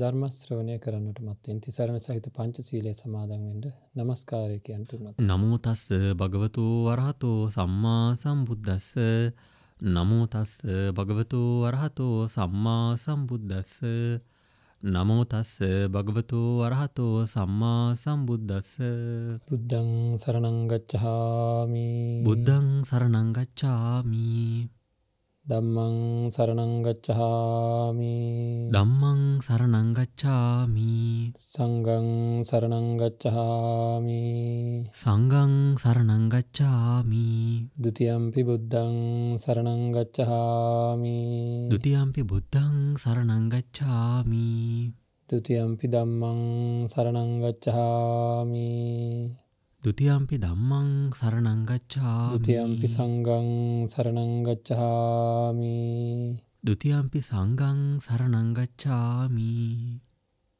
ධර්මශ්‍රවණය කරන්නට මත්තෙන් තිසරණ සහිත පංච සීලය සමාදන්වෙන්ට නමස්කාරයකයන්තුමත්. නමුතස්ස භගවතු වරහතෝ සම්මා සම්බුද්ධස්ස නමුතස්ස භගවතු වරහතෝ සම්මා සම්බුද්ධස්ස නමෝතස්ස භගවතු වරහතෝ සම්මා සම්බුද්ධස්ස බුද්ධං සරණංගච්චාමි බුද්ධං සරණංගච්චාමී දම්මං සරණංගච්චහාමි දම්මං සරණංගච්චාමි සංගං සරණංගච්චහාමි සංගං සරණංගච්චාමි දුතියම්පි බුද්ධං සරණංගච්චහාමි දුතියම්පි බුද්ධං සරණංගච්චාමි තුතියම්පි දම්මං සරණංගච්චහාමි තුතියම්පි දම්මං සරණංගච්චා තියම්පි සංගං සරණංගච්චාමි දුතියම්පි සංගං සරණංගච්චාමි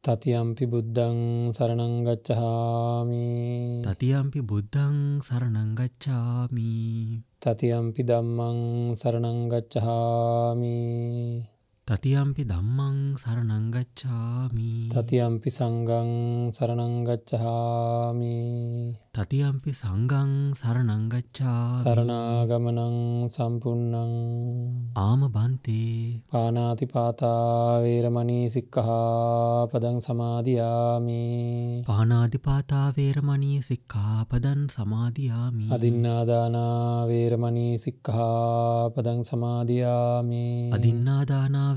තතියම්පි බුද්ධං සරණංගච්චහාමි තතියම්පි බුද්ධං සරණංගච්චාමි තතියම්පි දම්මං සරණංගච්චහාමි තතියම්පි දම්මං සරනංගච්ඡාමි තතියම්පි සංගං සරනංගච්ඡාමි තතියම්පි සංගං සරනංගච්ඡා සරනාගමනං සම්පන්නං ආම බන්තේ පානාතිපාතාවේරමණී සික්කහා පදං සමාධයාමි පානාධිපාතාවේරමණී සික්කාපදන් සමාධයාමි අදින්නාදානාවේරමණී සික්කහා පදං සමාධයාමි අදින්නාදානාව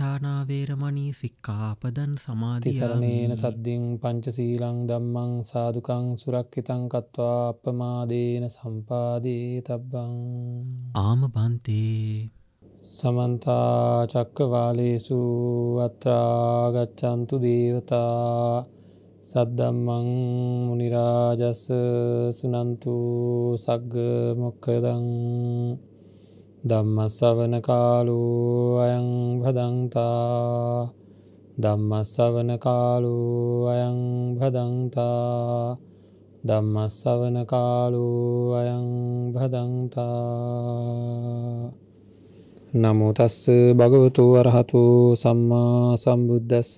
පට්ඨානාවේරමණී සික්කාපදන් සමාධිසරණයන සද්ධින් පංචසීලං දම්මං සාධකං සුරක්කිතං කත්වා අපමාදේන සම්පාදයේ තබ්බං ආම බන්තේ සමන්තා චක්කවාලේසු අත්‍රාගච්චන්තු දේවතා සද්දම්මං මනිරාජස්ස සුනන්තු සග්ග මොක්කදං ධම්මස්සවන කාලු අයං භදන්තා ධම්මස්සවන කාලු අයං භදන්තා ධම්මස්සවන කාලු අයං භදන්තා නමුතස්ස භගවතු වරහතු සම්මා සම්බුද්ධස්ස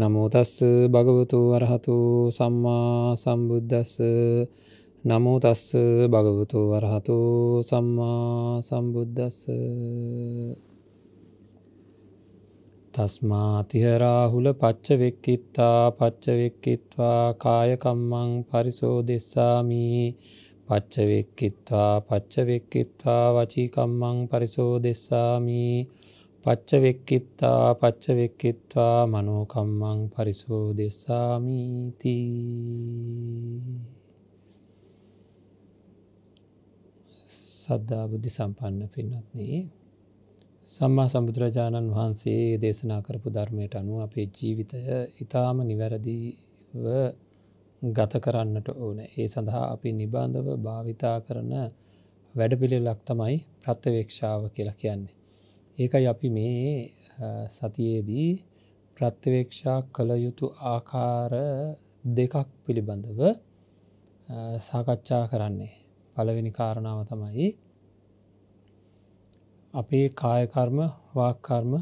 නමුතස්ස භගවතු වරහතු සම්මා සම්බුද්ධස්ස නමෝ තස්ස භගවතු වරහතු සම්මා සම්බුද්ධස්ස තස්මාතිහරාහුල පච්චවෙක්කිත්තා පච්චවෙක්කිත්වා කායකම්මං පරිසෝ දෙස්සාමී පච්චවෙක්කිත්වා පච්චවෙක්කිත්වා වචීකම්මං පරිසෝ දෙස්සාමී පච්චවෙක්කිත්තා පච්චවෙක්කිත්වා මනෝකම්මං පරිසෝ දෙසාමීතිී සද්ධා බුද්ධි සම්පන්න පින්නත්නේ සම්මා සම්බුදුරජාණන් වහන්සේ දේශනා කරපු ධර්මයට අනුව අපේ ජීවිතය ඉතාම නිවැරදිව ගත කරන්නට ඕන ඒ සඳහා අපි නිබාන්ධව භාවිතා කරන වැඩපිළිලක් තමයි ප්‍රත්්‍යවේක්ෂාව කියලා කියන්නේ. ඒකයි අපි මේ සතියේදී ප්‍රත්්‍යවේක්ෂා කළ යුතු ආකාර දෙකක් පිළිබඳව සාකච්ඡා කරන්නේ පළවෙනි කාරණාව තමයි අපේ කායකර්ම වාක්කර්ම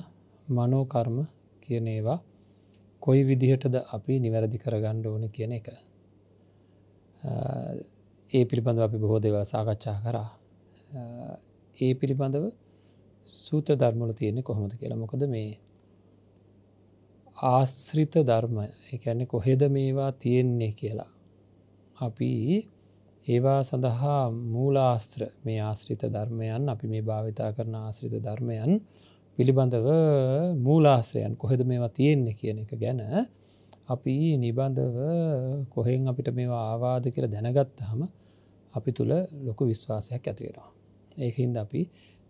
මනෝකර්ම කියන ඒවා කොයි විදිහටද අපි නිවැරදි කරගණ්ඩ ඕන කියන එක ඒ පිළිබඳව අපි බොහෝ දේව සාකච්ඡා කරා ඒ පිළිබඳව සූත්‍ර ධර්මල තියෙන්නේ කොහොමද කියලා මොකද මේ ආශ්‍රිත ධර්ම එකන්නේ කොහෙද මේවා තියෙන්නේ කියලා අපි ඒවා සඳහා මූලාස්ත්‍ර මේ ආශ්‍රිත ධර්මයන් අපි මේ භාවිතා කරන ආශ්‍රිත ධර්මයන් පිළිබඳව මූලාශ්‍රයන් කොහෙද මේවා තියෙන්නේ කියන එක ගැන අපි නිබන්ධව කොහෙන් අපිට මේවා ආවාද කියලා දැනගත්තහම අපි තුළ ලොකු විශ්වාසයක් ඇතිවෙනවා. ඒහින්ද අපි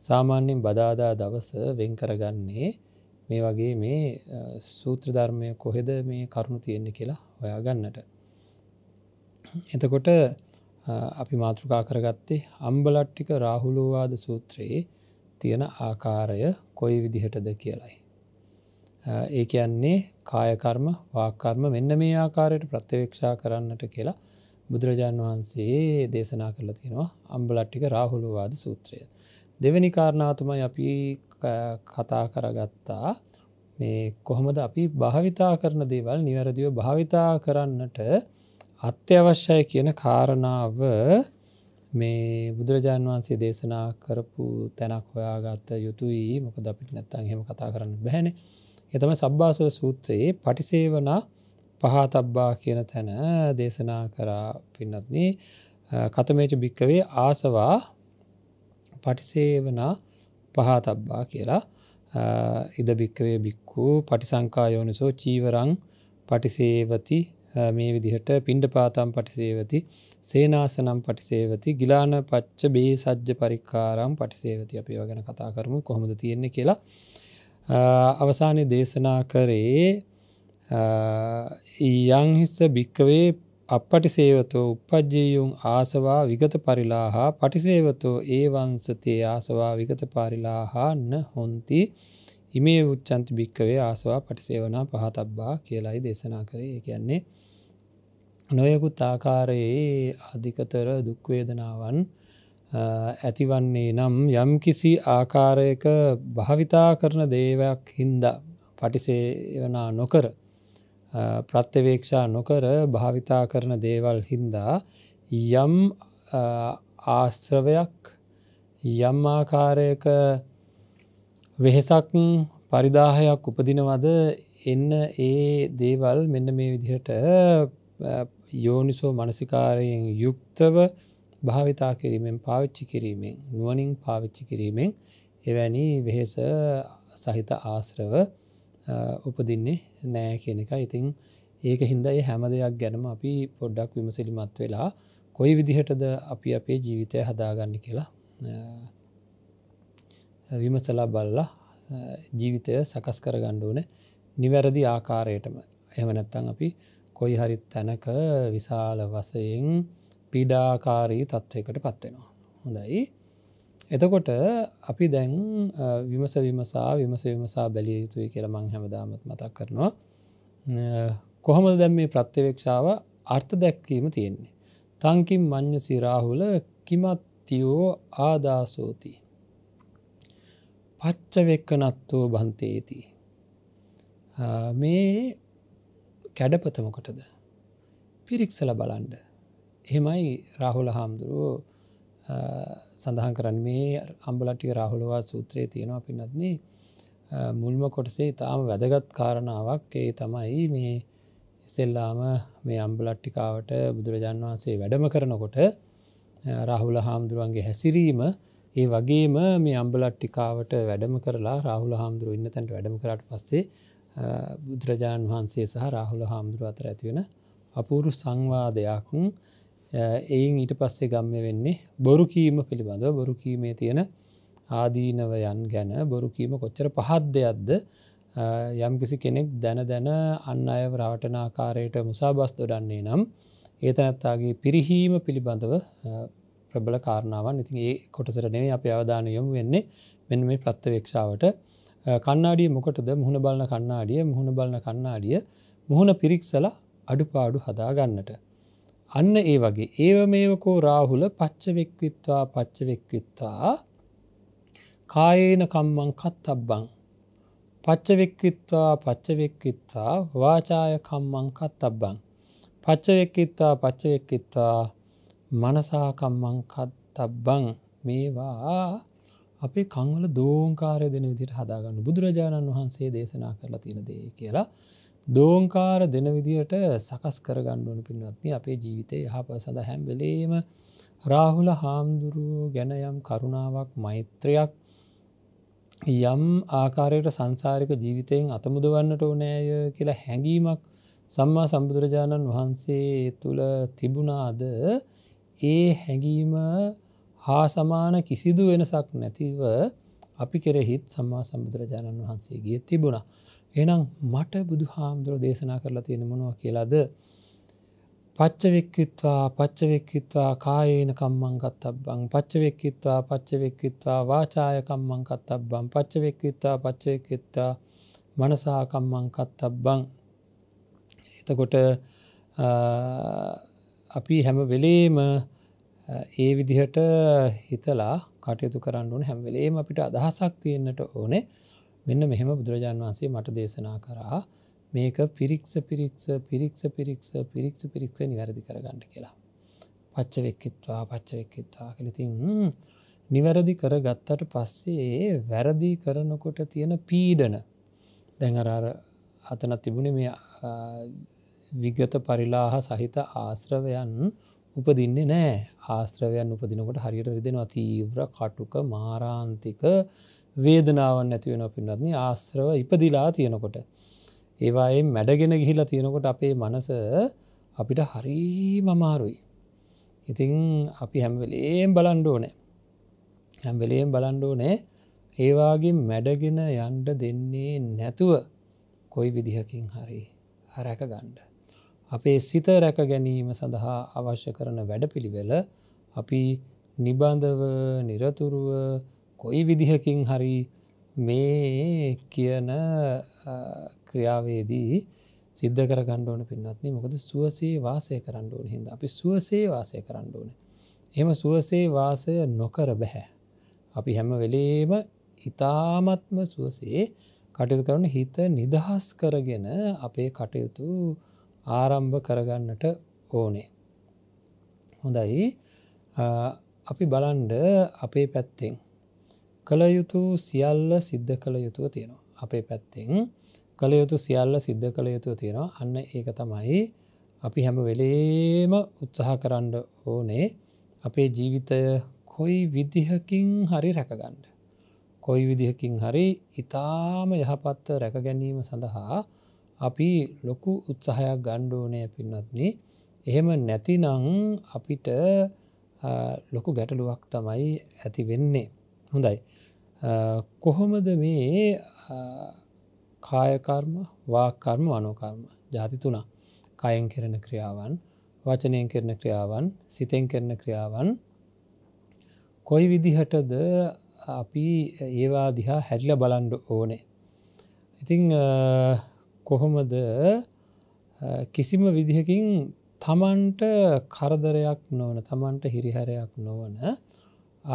සාමාන්‍යෙන් බදාදා දවස වෙන්කරගන්නේ මේ වගේ මේ සූත්‍රධර්මය කොහෙද මේ කරුණු තියෙන්නේ කියලා හොයාගන්නට. එතකොට අපි මාතෘකා කරගත්තේ අම්බලට්ටික රාහුලෝවාද සූත්‍රයේ තියෙන ආකාරය කොයි විදිහටද කියලයි. ඒ කියන්නේ කායකර්ම වාකර්ම මෙන්න මේ ආකාරයට ප්‍රත්‍යවේක්ෂා කරන්නට කියලා බුදුරජාණන් වහන්සේ දේශනා කරලා තියෙනවා අම්බලට්ටික රාහුලෝවාද සූත්‍රය. දෙවැනි කාරණාතුමයි අපි කතා කරගත්තා මේ කොහොමද අපි භාවිතා කරන දේවල් නිවැරදිව භාවිතා කරන්නට අත්‍යවශ්‍යයි කියන කාරණාව මේ බුදුරජාණන් වහන්සේ දේශනා කරපු තැනක් හොයාගත්ත යුතුයි මොක අපිට නැත්තන් හෙම කතා කරන්න බැහැන එතම සබ්භාසව සූත්‍රයේ පටිසේවනා පහතබ්බා කියන තැන දේශනා කරා පින්නත්න කතමේච භික්කවේ ආසවා පටිසේවනා පහතබ්බා කියලා ඉද භික්කවේ බික්කු පටිසංකා යෝනිසෝ චීවරං පටිසේවති මේ විදිහට පිණ්ඩ පාතම් පටිසේවති සේනාසනම් පටිසේවති ගිලාන පච්ච බේ සජ්්‍ය පරික්කාරම් පටිසේවති අපි වගෙන කතා කරමු කොහොමද තියෙන්නේ කියලා අවසානය දේශනා කරේ යංහිස්ස භික්කවේ අපපටිසේවතෝ උපජ්ජීයුම් ආසවා විගත පරිලාහා පටිසේවතෝ ඒවංසතේ ආසවා විගත පරිලාහා න හොන්ති ඉමේ උච්චන්ති භික්කවේ ආසවා පටිසේවනා පහතබ්බා කියලායි දේශනා කරේ කියන්නේ නොයකුත් ආකාරයේ අධිකතර දුක්වේදනාවන් ඇතිවන්නේ නම් යම් කිසි ආකාරයක භාවිතා කරන දේවයක් හින්දා පටිසේවනා නොකර ප්‍රත්්‍යවේක්ෂා නොකර භාවිතා කරන දේවල් හින්දා යම් ආශ්‍රවයක් යම් ආකාරයක වෙහෙසක් පරිදාහයක් උපදිනවද එන්න ඒ දේවල් මෙන්න මේ විදිහට යෝනිසෝ මනසිකාරයෙන් යුක්තව භාවිතා කිරීමෙන් පාවිච්චි කිරීමෙන් නුවනින් පාවිච්චි කිරීමෙන් එවැනි වෙහෙස සහිත ආශ්‍රව උපදින්නේ නෑ කියන එක ඉතිං ඒක හින්දයි හැම දෙයක් ගැනම අපි පොඩ්ඩක් විමසිලිමත් වෙලා කොයි විදිහටද අපි අපේ ජීවිතය හදාගන්න කියලා විමසලා බල්ලා ජීවිතය සකස් කර ගණ්ඩුවන නිවැරදි ආකාරයටම එහම නැත්තං අපි කොයි හරි තැනක විශාල වසයෙන් පීඩාකාරී තත්ත්වයකට පත්වෙනවා. හොඳයි එතකොට අපි දැන් විමස විමසා විමස විමසා බැලිය යුතුයි කියල මං හැමදාමත් මතක් කරනවා. කොහොමද දැම් මේ ප්‍රත්්‍යවේක්ෂාව අර්ථ දැක්වීම තියෙන්නේ. තංකින් මං්්‍ය සිරාහුල කිමත්තියෝ ආදාසෝති. පච්චවෙක්ක නත්තෝ බන්තේති. මේ කැඩපතමකොටද පිරික්සල බලන්ඩ එහෙමයි රාහුල හාමුදුරුවෝ සඳහන් කරන්න මේ අම්බලටික රාහුලවා සූත්‍රයේ තියෙනවා පින්නත්න්නේ මුල්ම කොටසේ තාම වැදගත් කාරණාවක් ඒ තමයි මේ ඉස්සෙල්ලාම මේ අම්බලට්ටිකාවට බුදුරජාන් වහන්සේ වැඩම කරනකොට රාහුල හාමුදුරුවන්ගේ හැසිරීම ඒ වගේම මේ අම්බලට්ටිකාවට වැඩම කරලා රාහුල හාමුදුරුව ඉන්න තැන්ට වැඩම කරට පස්සේ බුදුරජාණන් වහන්සේ සහ රාහුල හාමුදුරුව අතර ඇතිවෙන අපූරු සංවාදයක්කුන් එයින් ඊට පස්සේ ගම්ම වෙන්නේ බොරුකීම පිළිබඳව බොරුකීමේ තියෙන ආදීනවයන් ගැන බොරුකීම කොච්චර පහත් දෙයක්ද යම්කිසි කෙනෙක් දැන දැන අන්න අය රවටනාකාරයට මුසාබස් දොඩන්නේ නම් ඒතනැත්තාගේ පිරිහීම පිළිබඳව ප්‍රබල කාරණාවන් ඉතින් ඒ කොටසරනේ අප අවධානයොම් වෙන්නේ මෙන්න මේ ප්‍රත්්‍යවේක්ෂාවට කන්නාඩිය මොකටද මුහුණ බලන කන්නාඩිය මුහුණ බලන කන්නාඩිය මුහුණ පිරික්සල අඩුපාඩු හදාගන්නට. අන්න ඒ වගේ ඒව මේවකෝ රාහුල පච්චවෙක්විත්වා පච්චවෙක්විත්තා කායේන කම්මං කත් අබ්බං පච්චවෙක්විත්වා පච්චවෙක්විත්තා වාචාය කම්මං කත් අබ්බං පච්චවෙක්කිත්තා පච්චවෙක්කිත්තා මනසාකම්මං කත් අබ්බං මේවා අපේ කංවල දෝංකාරය දෙන විදිට හදාගන්න බුදුරජාණන් වහන්සේ දේශනා කරලා තියෙන දේ කියලා දෝංකාර දෙන විදියට සකස් කරගණ්ඩුවන පින්වත්න අපේ ජීවිතය යහප සඳ හැම්වෙලේම රාහුල හාමුදුරුවෝ ගැන යම් කරුණාවක් මෛත්‍රයක් යම් ආකාරයට සංසාරික ජීවිතයෙන් අතමුදවන්නට ඕනෑය කියලා හැඟීමක් සම්මා සම්බුදුරජාණන් වහන්සේ තුළ තිබුණාද ඒ හැඟීම හා සමාන කිසිදු වෙනසක් නැතිව අපි කෙරෙහිත් සම්මා සම්බුදුරජාණන් වහන්සේගේ තිබුණ. එනම් මට බුදු හාමුදුරෝ දේශනා කරලා තියෙන මොනව කියලාද. පච්චවෙක්විත්වා පච්චවෙක්විත්වා කායේන කම්මං කත්තබ්බං පච්චවෙක්විත්වා පච්චවෙක්විත්වා වාචාය කම්මං කත්තබ්බං පච්චවෙක්විත්වා පච්චවෙක්විත්වා මනසා කම්මං කත්තබ්බං එතකොට අපි හැම වෙලේම ඒ විදිහට හිතලා කටයුතු කරන්න ඕන හැම්වෙලේම අපිට අදහසක් තියෙන්න්නට ඕනේ මෙන්න මෙහෙම බුදුරජාන් වහන්සේ මට දේශනා කරා මේක පිරික්ස පිරික්ස පිරික්ස පිරික්ස පිරික්ස පිරික්ස නිවැරදි කරගන්නට කියලා. පච්චවෙක්කිත්වා පච්චවෙක්කිත්වා කළතින් නිවැරදි කර ගත්තට පස්සේ වැරදි කරනකොට තියෙන පීඩන දැඟරාර අතනත් තිබුණ මේ විගත පරිලාහ සහිත ආශ්‍රවයන් උපදින්නේ නෑ ආස්ත්‍රවයන් උපදිනකොට හරියට රිදෙනවා තීව්‍ර කටුක මාරාන්තික වේදනාවන් නැතිවෙන පින්නත්න ආශ්‍රව ඉපදිලා තියෙනකොට. ඒවායේ මැඩගෙන ගිහිලා තියෙනකොට අපේ මනස අපිට හරීම අමාරුයි. ඉතිං අපි හැම්වලේම් බලන්ඩෝනෑ. හැම්වලේම් බලන්ඩෝනෑ ඒවාගේ මැඩගෙන යන්ඩ දෙන්නේ නැතුව කොයි විදිහකින් හරි හරැක ගණ්ඩ. අපේ සිත රැක ගැනීම සඳහා අවශ්‍ය කරන වැඩපිළිවෙල අපි නිබන්ධව නිරතුරුව කොයි විදිහකින් හරි මේ කියන ක්‍රියාවේදී සිද්ධ කර ගණ්ඩෝන පින්නත්න මොකද සුවසේ වාසය කරණ්ඩුවන හිද අපි සුවසේ වාසය කරණ්ඩුවන එම සුවසේ වාසය නොකර බැහැ අපි හැම වෙලේම ඉතාමත්ම සුවසේ කටයුතු කරන හිත නිදහස් කරගෙන අපේ කටයුතු ආරම්භ කරගන්නට ඕනේ. හොඳයි අපි බලන්ඩ අපේ පැත්තෙන් කළ යුතු සියල්ල සිද්ධ කළ යුතුව තියෙනවා අපේ පැත්තෙන් කළ යුතු සියල්ල සිද්ධ කළ යුතුව තියෙනවා අන්න ඒක තමයි අපි හැම වෙලේම උත්සාහ කරන්න ඕනේ අපේ ජීවිතය කොයි විදිහකින් හරි රැකගණ්ඩ. කොයි විදිහකින් හරි ඉතාම යහපත්ව රැක ගැනීම සඳහා අපි ලොකු උත්සාහයක් ගණ්ඩෝනය පින්නත්න එහෙම නැතිනං අපිට ලොකු ගැටලුවක් තමයි ඇති වෙන්නේ හොඳයි කොහොමද මේ කායකර්ම වාකර්ම අනෝකර්ම ජාති තුනා කයෙන් කෙරෙන ක්‍රියාවන් වචනයෙන් කරන ක්‍රියාවන් සිතෙන් කරන ක්‍රියාවන් කොයි විදිහටද අපි ඒවා දිහා හැඩිල බලන්ඩ ඕනේ ඉතිං කොහොමද කිසිම විදිහකින් තමන්ට කරදරයක් නොවන තමන්ට හිරිහැරයක් නොවන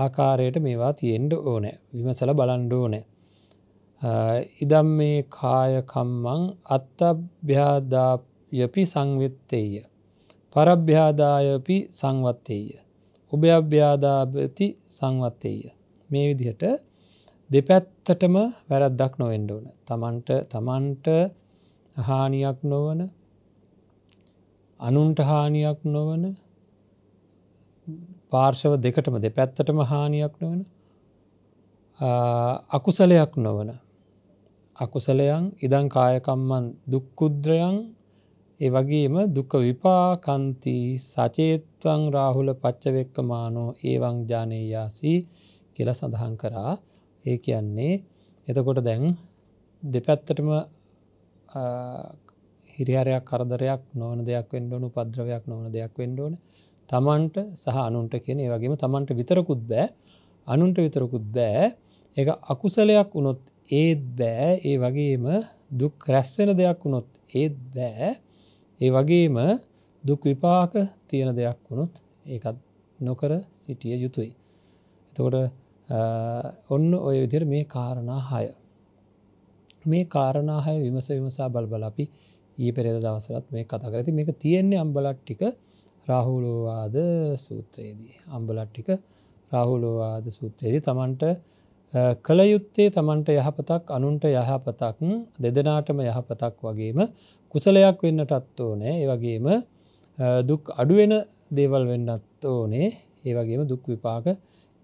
ආකාරයට මේවා තියෙන්ඩ ඕනෑ විමසල බලන්ඩ ඕනෑ. ඉදම් මේ කායකම්මං අත්තභ්‍යාදායපි සංවිත්තේය. පරභ්‍යාදායපි සංවත්තේය. උභ්‍යභ්‍යාදාභති සංවත්තේය. මේ විදිහට දෙපැත්තටම වැරද්දක් නොවෙන්ඩ ඕන. තමන්ට තමන්ට හානියක් නොවන අනුන්ට හානියක් නොවන පාර්ශව දෙකටම දෙ පැත්තටම හානියක් නොවන අකුසලයක් නොවන අකුසලයන් ඉදං කායකම්මන් දුක්කුද්‍රයන් ඒ වගේම දුක විපාකන්ති සචේත්වන් රාහුල පච්චවෙක්ක මානෝ ඒවං ජානේයාසී කියලා සඳහන් කරා ඒ කියන්නේ එතකොට දැන් දෙපැත්තටම හිරිහරයක් කරදරයක් නොවන දෙයක් වෙන්ඩෝනු පද්‍රවයක් නොවන දෙයක් වෙන්ඩෝන තමන්ට සහ අනුන්ට කියෙන වගේම තමන්ට විතරකුත් බෑ අනුන්ට විතරකුත් බෑ ඒ අකුසලයක් වුණොත් ඒත් බෑ ඒ වගේම දුක් රැස්වෙන දෙයක් වුණොත් ඒත් බෑ ඒ වගේම දුක් විපාක තියෙන දෙයක් වුණොත් ඒත් නොකර සිටිය යුතුයි. එතකොට ඔන්න ඔය විදිර මේ කාරණා හය මේ කාරණහය විමස විමසා බල්බලපි ඒ පෙරෙද දවසරත් මේ කතා කරති මේක තියෙන්නේ අම්බලට්ටික රාහුලෝවාද සූත්‍රයේදී. අම්බලට්ටික රාහුලෝවාද සූත්‍රයේදී තමන්ට කළයුත්තේ තමන්ට යහපතක් අනුන්ට යහපතක් දෙදනාටම යහපතක් වගේම කුසලයක් වෙන්නටත් ඕනෑ ඒවගේම දුක් අඩුවෙන දේවල් වෙන්නත් ඕනේ ඒවගේම දුක් විපාක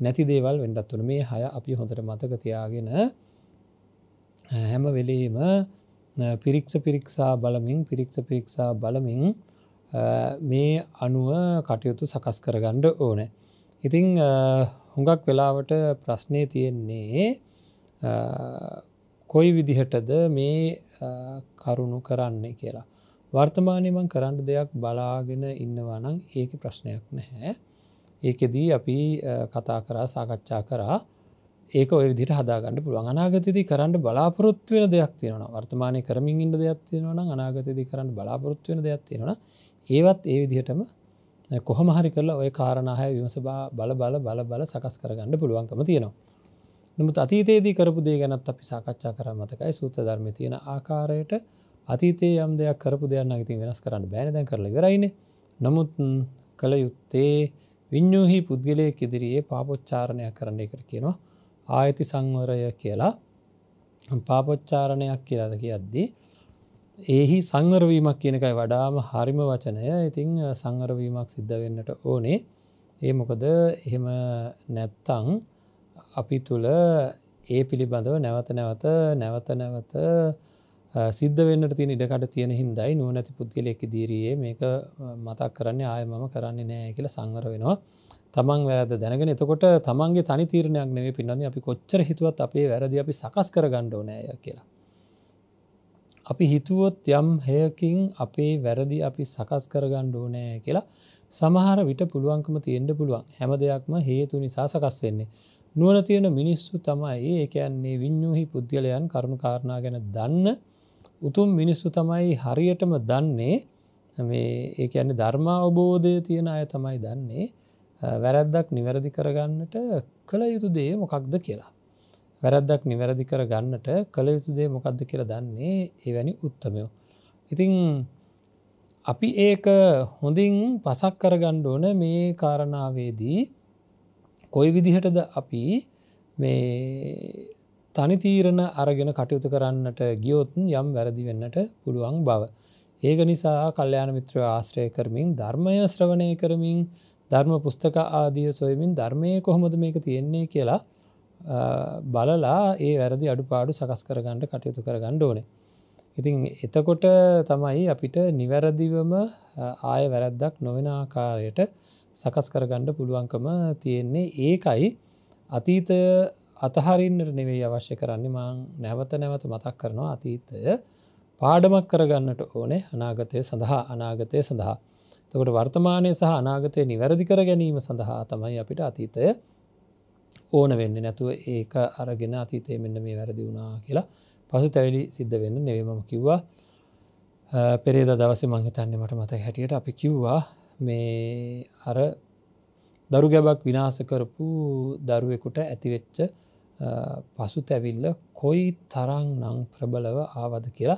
නැති දේවල් වෙන්නත් වන මේ හය අපි හොඳට මතක තියාගෙන හැම වෙලේම පිරික්ස පිරික්සා බලමින් පිරික්ස පිරික්සා බලමින් මේ අනුව කටයුතු සකස් කරගණ්ඩ ඕනෑ. ඉතිං හුඟක් වෙලාවට ප්‍රශ්නය තියෙන්නේ කොයි විදිහටද මේ කරුණු කරන්නේ කියලා. වර්තමානයමන් කරන්න දෙයක් බලාගෙන ඉන්නවානං ඒක ප්‍රශ්නයක් නැහැ. ඒකෙදී අපි කතා කරා සාකච්ඡා කරා ඒක ඔය දිට හදාගන්න පුළුවන් අනාගතති කරන්න බලාපොරොත්වවෙන දෙයක් තියෙනවා වර්තමානය කරමින් ඉන්න දෙයක් තියෙනවන අනාගතති කරන්න බලාපොරොත්වවෙන දෙයක් තියෙනවා ඒවත් ඒ විදිහටම කොහම හරි කරලා ඔය කාරණහය විමසබා බල බල බල බල සකස් කරගන්න පුළුවන්කම තියෙනවා. නමුත් අතීතයේදී කරපු දේ ගැනත් අපි සාකච්ඡා කර මතකයි සූත්‍ර ධර්ම තියෙන ආකාරයට අතීතයේ යම් දෙයක් කරපු දෙයක් නගතින් වෙනස් කරන්න බෑනදැන් කරල ගරයින නමුත් කළ යුත්තේ විඤ්ඥූහි පුද්ගලය ඉදිරියේ පාපොච්චාරණයක් කරන්න එකට කියනවා ආයති සංවරය කියලා පාපොච්චාරණයක් කියලාද කියද්දී. ඒහි සංවරවීමක් කියනකයි වඩාම හරිම වචනය ඉතිං සංවරවීමක් සිද්ධ වෙන්නට ඕනේ ඒ මොකද එහෙම නැත්තං අපි තුළ ඒ පිළිබඳව නැවත නැවත නැවත නැවත සිද්ධ වෙන්නට තින ඉඩකට තියෙන හින්දයි නුවනැති පුද්ගලෙක්කි දීරයේ මේක මතක් කරන්නේ ආය මම කරන්නේ නෑ කියල සංවර වෙනවා තමන් වැරද දැනගෙන එතකොට තමන්ගේ තනි තීරණයක් නෙවේ පින්නන්නේ අපි කොච්චර හිතුවත් අපේ වැරදි අපි සකස් කර ගණ්ඩෝ නෑය කියලා. අපි හිතුවොත් යම් හයකින් අපේ වැරදි අපි සකස් කරගණ්ඩ ඕනෑ කියලා සමහර විට පුළුවන්කම තියෙන්ඩ පුළුවන් හැම දෙයක්ම හේතු නිසා සකස් වෙන්නේ. නුවන තියෙන මිනිස්සු තමයි ඒකයන්නේ විඤ්ඥූහි පුද්ගලයන් කරුණු කාරණා ගැන දන්න උතුම් මිනිස්සු තමයි හරියටම දන්නේ ඒකන්නේ ධර්මා අවබෝධය තියෙන අය තමයි දන්නේ වැරැද්දක් නිවැරදි කරගන්නට කළ යුතු දේ මොකක්ද කියලා. වැරැද්දක් නිවැරදි කර ගන්නට කළ යුතු දේ මොකක්ද කියර දන්නේ එවැනි උත්තමයෝ. ඉතිං අපි ඒක හොඳින් පසක් කරගණ්ඩ ඕන මේ කාරණාවේදී කොයි විදිහටද අපි මේ තනිතීරණ අරගෙන කටයුතු කරන්නට ගියෝතුන් යම් වැරදි වෙන්නට පුළුවන් බව. ඒක නිසා කල්්‍යයාන මිත්‍රව ආශ්‍රය කරමින් ධර්මය ශ්‍රවණය කරමින් ධර්ම පුස්තක ආදිය සොයමින් ධර්මය කොහොමද මේක තියෙන්නේ කියලා බලලා ඒ වැරදි අඩුපාඩු සකස් කරගන්නට කටයුතු කරගන්න ඕනේ. ඉතින් එතකොට තමයි අපිට නිවැරදිවම ආය වැරැද්දක් නොවෙන ආකාරයට සකස් කරගණ්ඩ පුළුවන්කම තියෙන්නේ ඒකයි අතීතය අතහරින්නට නෙවෙයි අවශ්‍ය කරන්නේ මං නැවත නැවත මතක් කරනවා අතීතය පාඩමක් කරගන්නට ඕනේ අනාගතය සඳහා අනාගතය සඳහා තකොට වර්තමානය සහ අනාගතය නිවැරදි කර ගැනීම සඳහා තමයි අපිට අතීතය ඕන වෙන්න නැතුව ඒක අරගෙන අතීතය මෙන්න මේ වැරදි වුණා කියලා පසු තැවිලි සිද්ධ වෙන්න නෙවමම කිව්වා පෙරේද දවස මංහිතන්නේ මට මත හැටියට අපි කිව්වා මේ අර දරු ගැබක් විනාස කරපු දරුවෙකුට ඇතිවෙච්ච පසු තැවිල්ල කොයි තරං නං ප්‍රබලව ආවද කියලා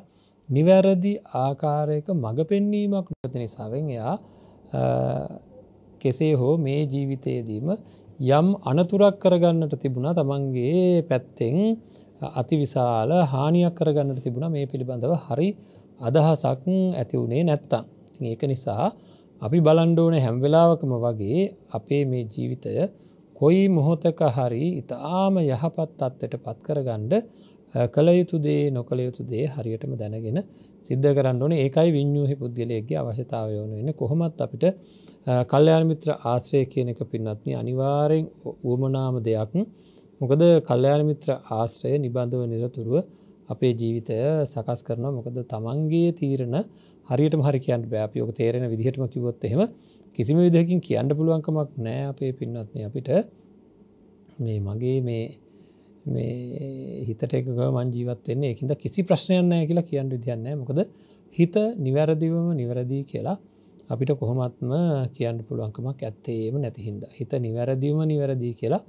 නිවැරදි ආකාරයක මඟ පෙන්වීමක් නොති නිසාවෙන් එයා කෙසේ හෝ මේ ජීවිතයේදීම යම් අනතුරක් කරගන්නට තිබුණා තමන්ගේ පැත්තෙන් අතිවිශාල හානියක් කරගන්නට තිබුණ මේ පිළිබඳව හරි අදහසක් ඇතිවුණේ නැත්තම්. ති ඒක නිසා අපි බලන්ඩෝන හැම්වෙලාවකම වගේ අපේ මේ ජීවිතය කොයි මොහොතක හරි ඉතාම යහපත් අත්තට පත්කරගණ්ඩ කළ යුතු දේ නොකළ යුතු දේ හරියටම දැනගෙන සිද්ධ කරන්න ඕන ඒකයි විඤ්ඥූහි පුද්ගලයගේ අවශ්‍යතාවයෝන එන්න කොහොමත් අපිට කල්්‍යයාන මිත්‍ර ආශ්‍රය කියන එක පින්නත්න අනිවාරයෙන් වුවමනාම දෙයක් මොකද කල්්‍යයාන මිත්‍ර ආශ්‍රය නිබන්ධව නිරතුරුව අපේ ජීවිතය සකස් කරනවා මොකද තමන්ගේ තීරණ හරියට හරිකයන් බෑපියෝක තේරෙන විදිහටම කිවොත් එහෙම කිසිම විදහකින් කියන්න පුළුවන්කමක් නෑ අපේ පින්නත්න අපිට මේ මගේ මේ මේ හිතට එක මං ජීවත්වෙන්නේ එකද කිසි ප්‍රශ්නයන්නෑ කියලා කියන්න විදියන්නේ මොකද හිත නිවැරදිවම නිවැරදිී කියලා අපිට කොහොමත්ම කියන්න පුළුවන්කමක් ඇත්තේම නැතිහින්ද. හිත නිවැරදිවම නිවැරදිී කියලා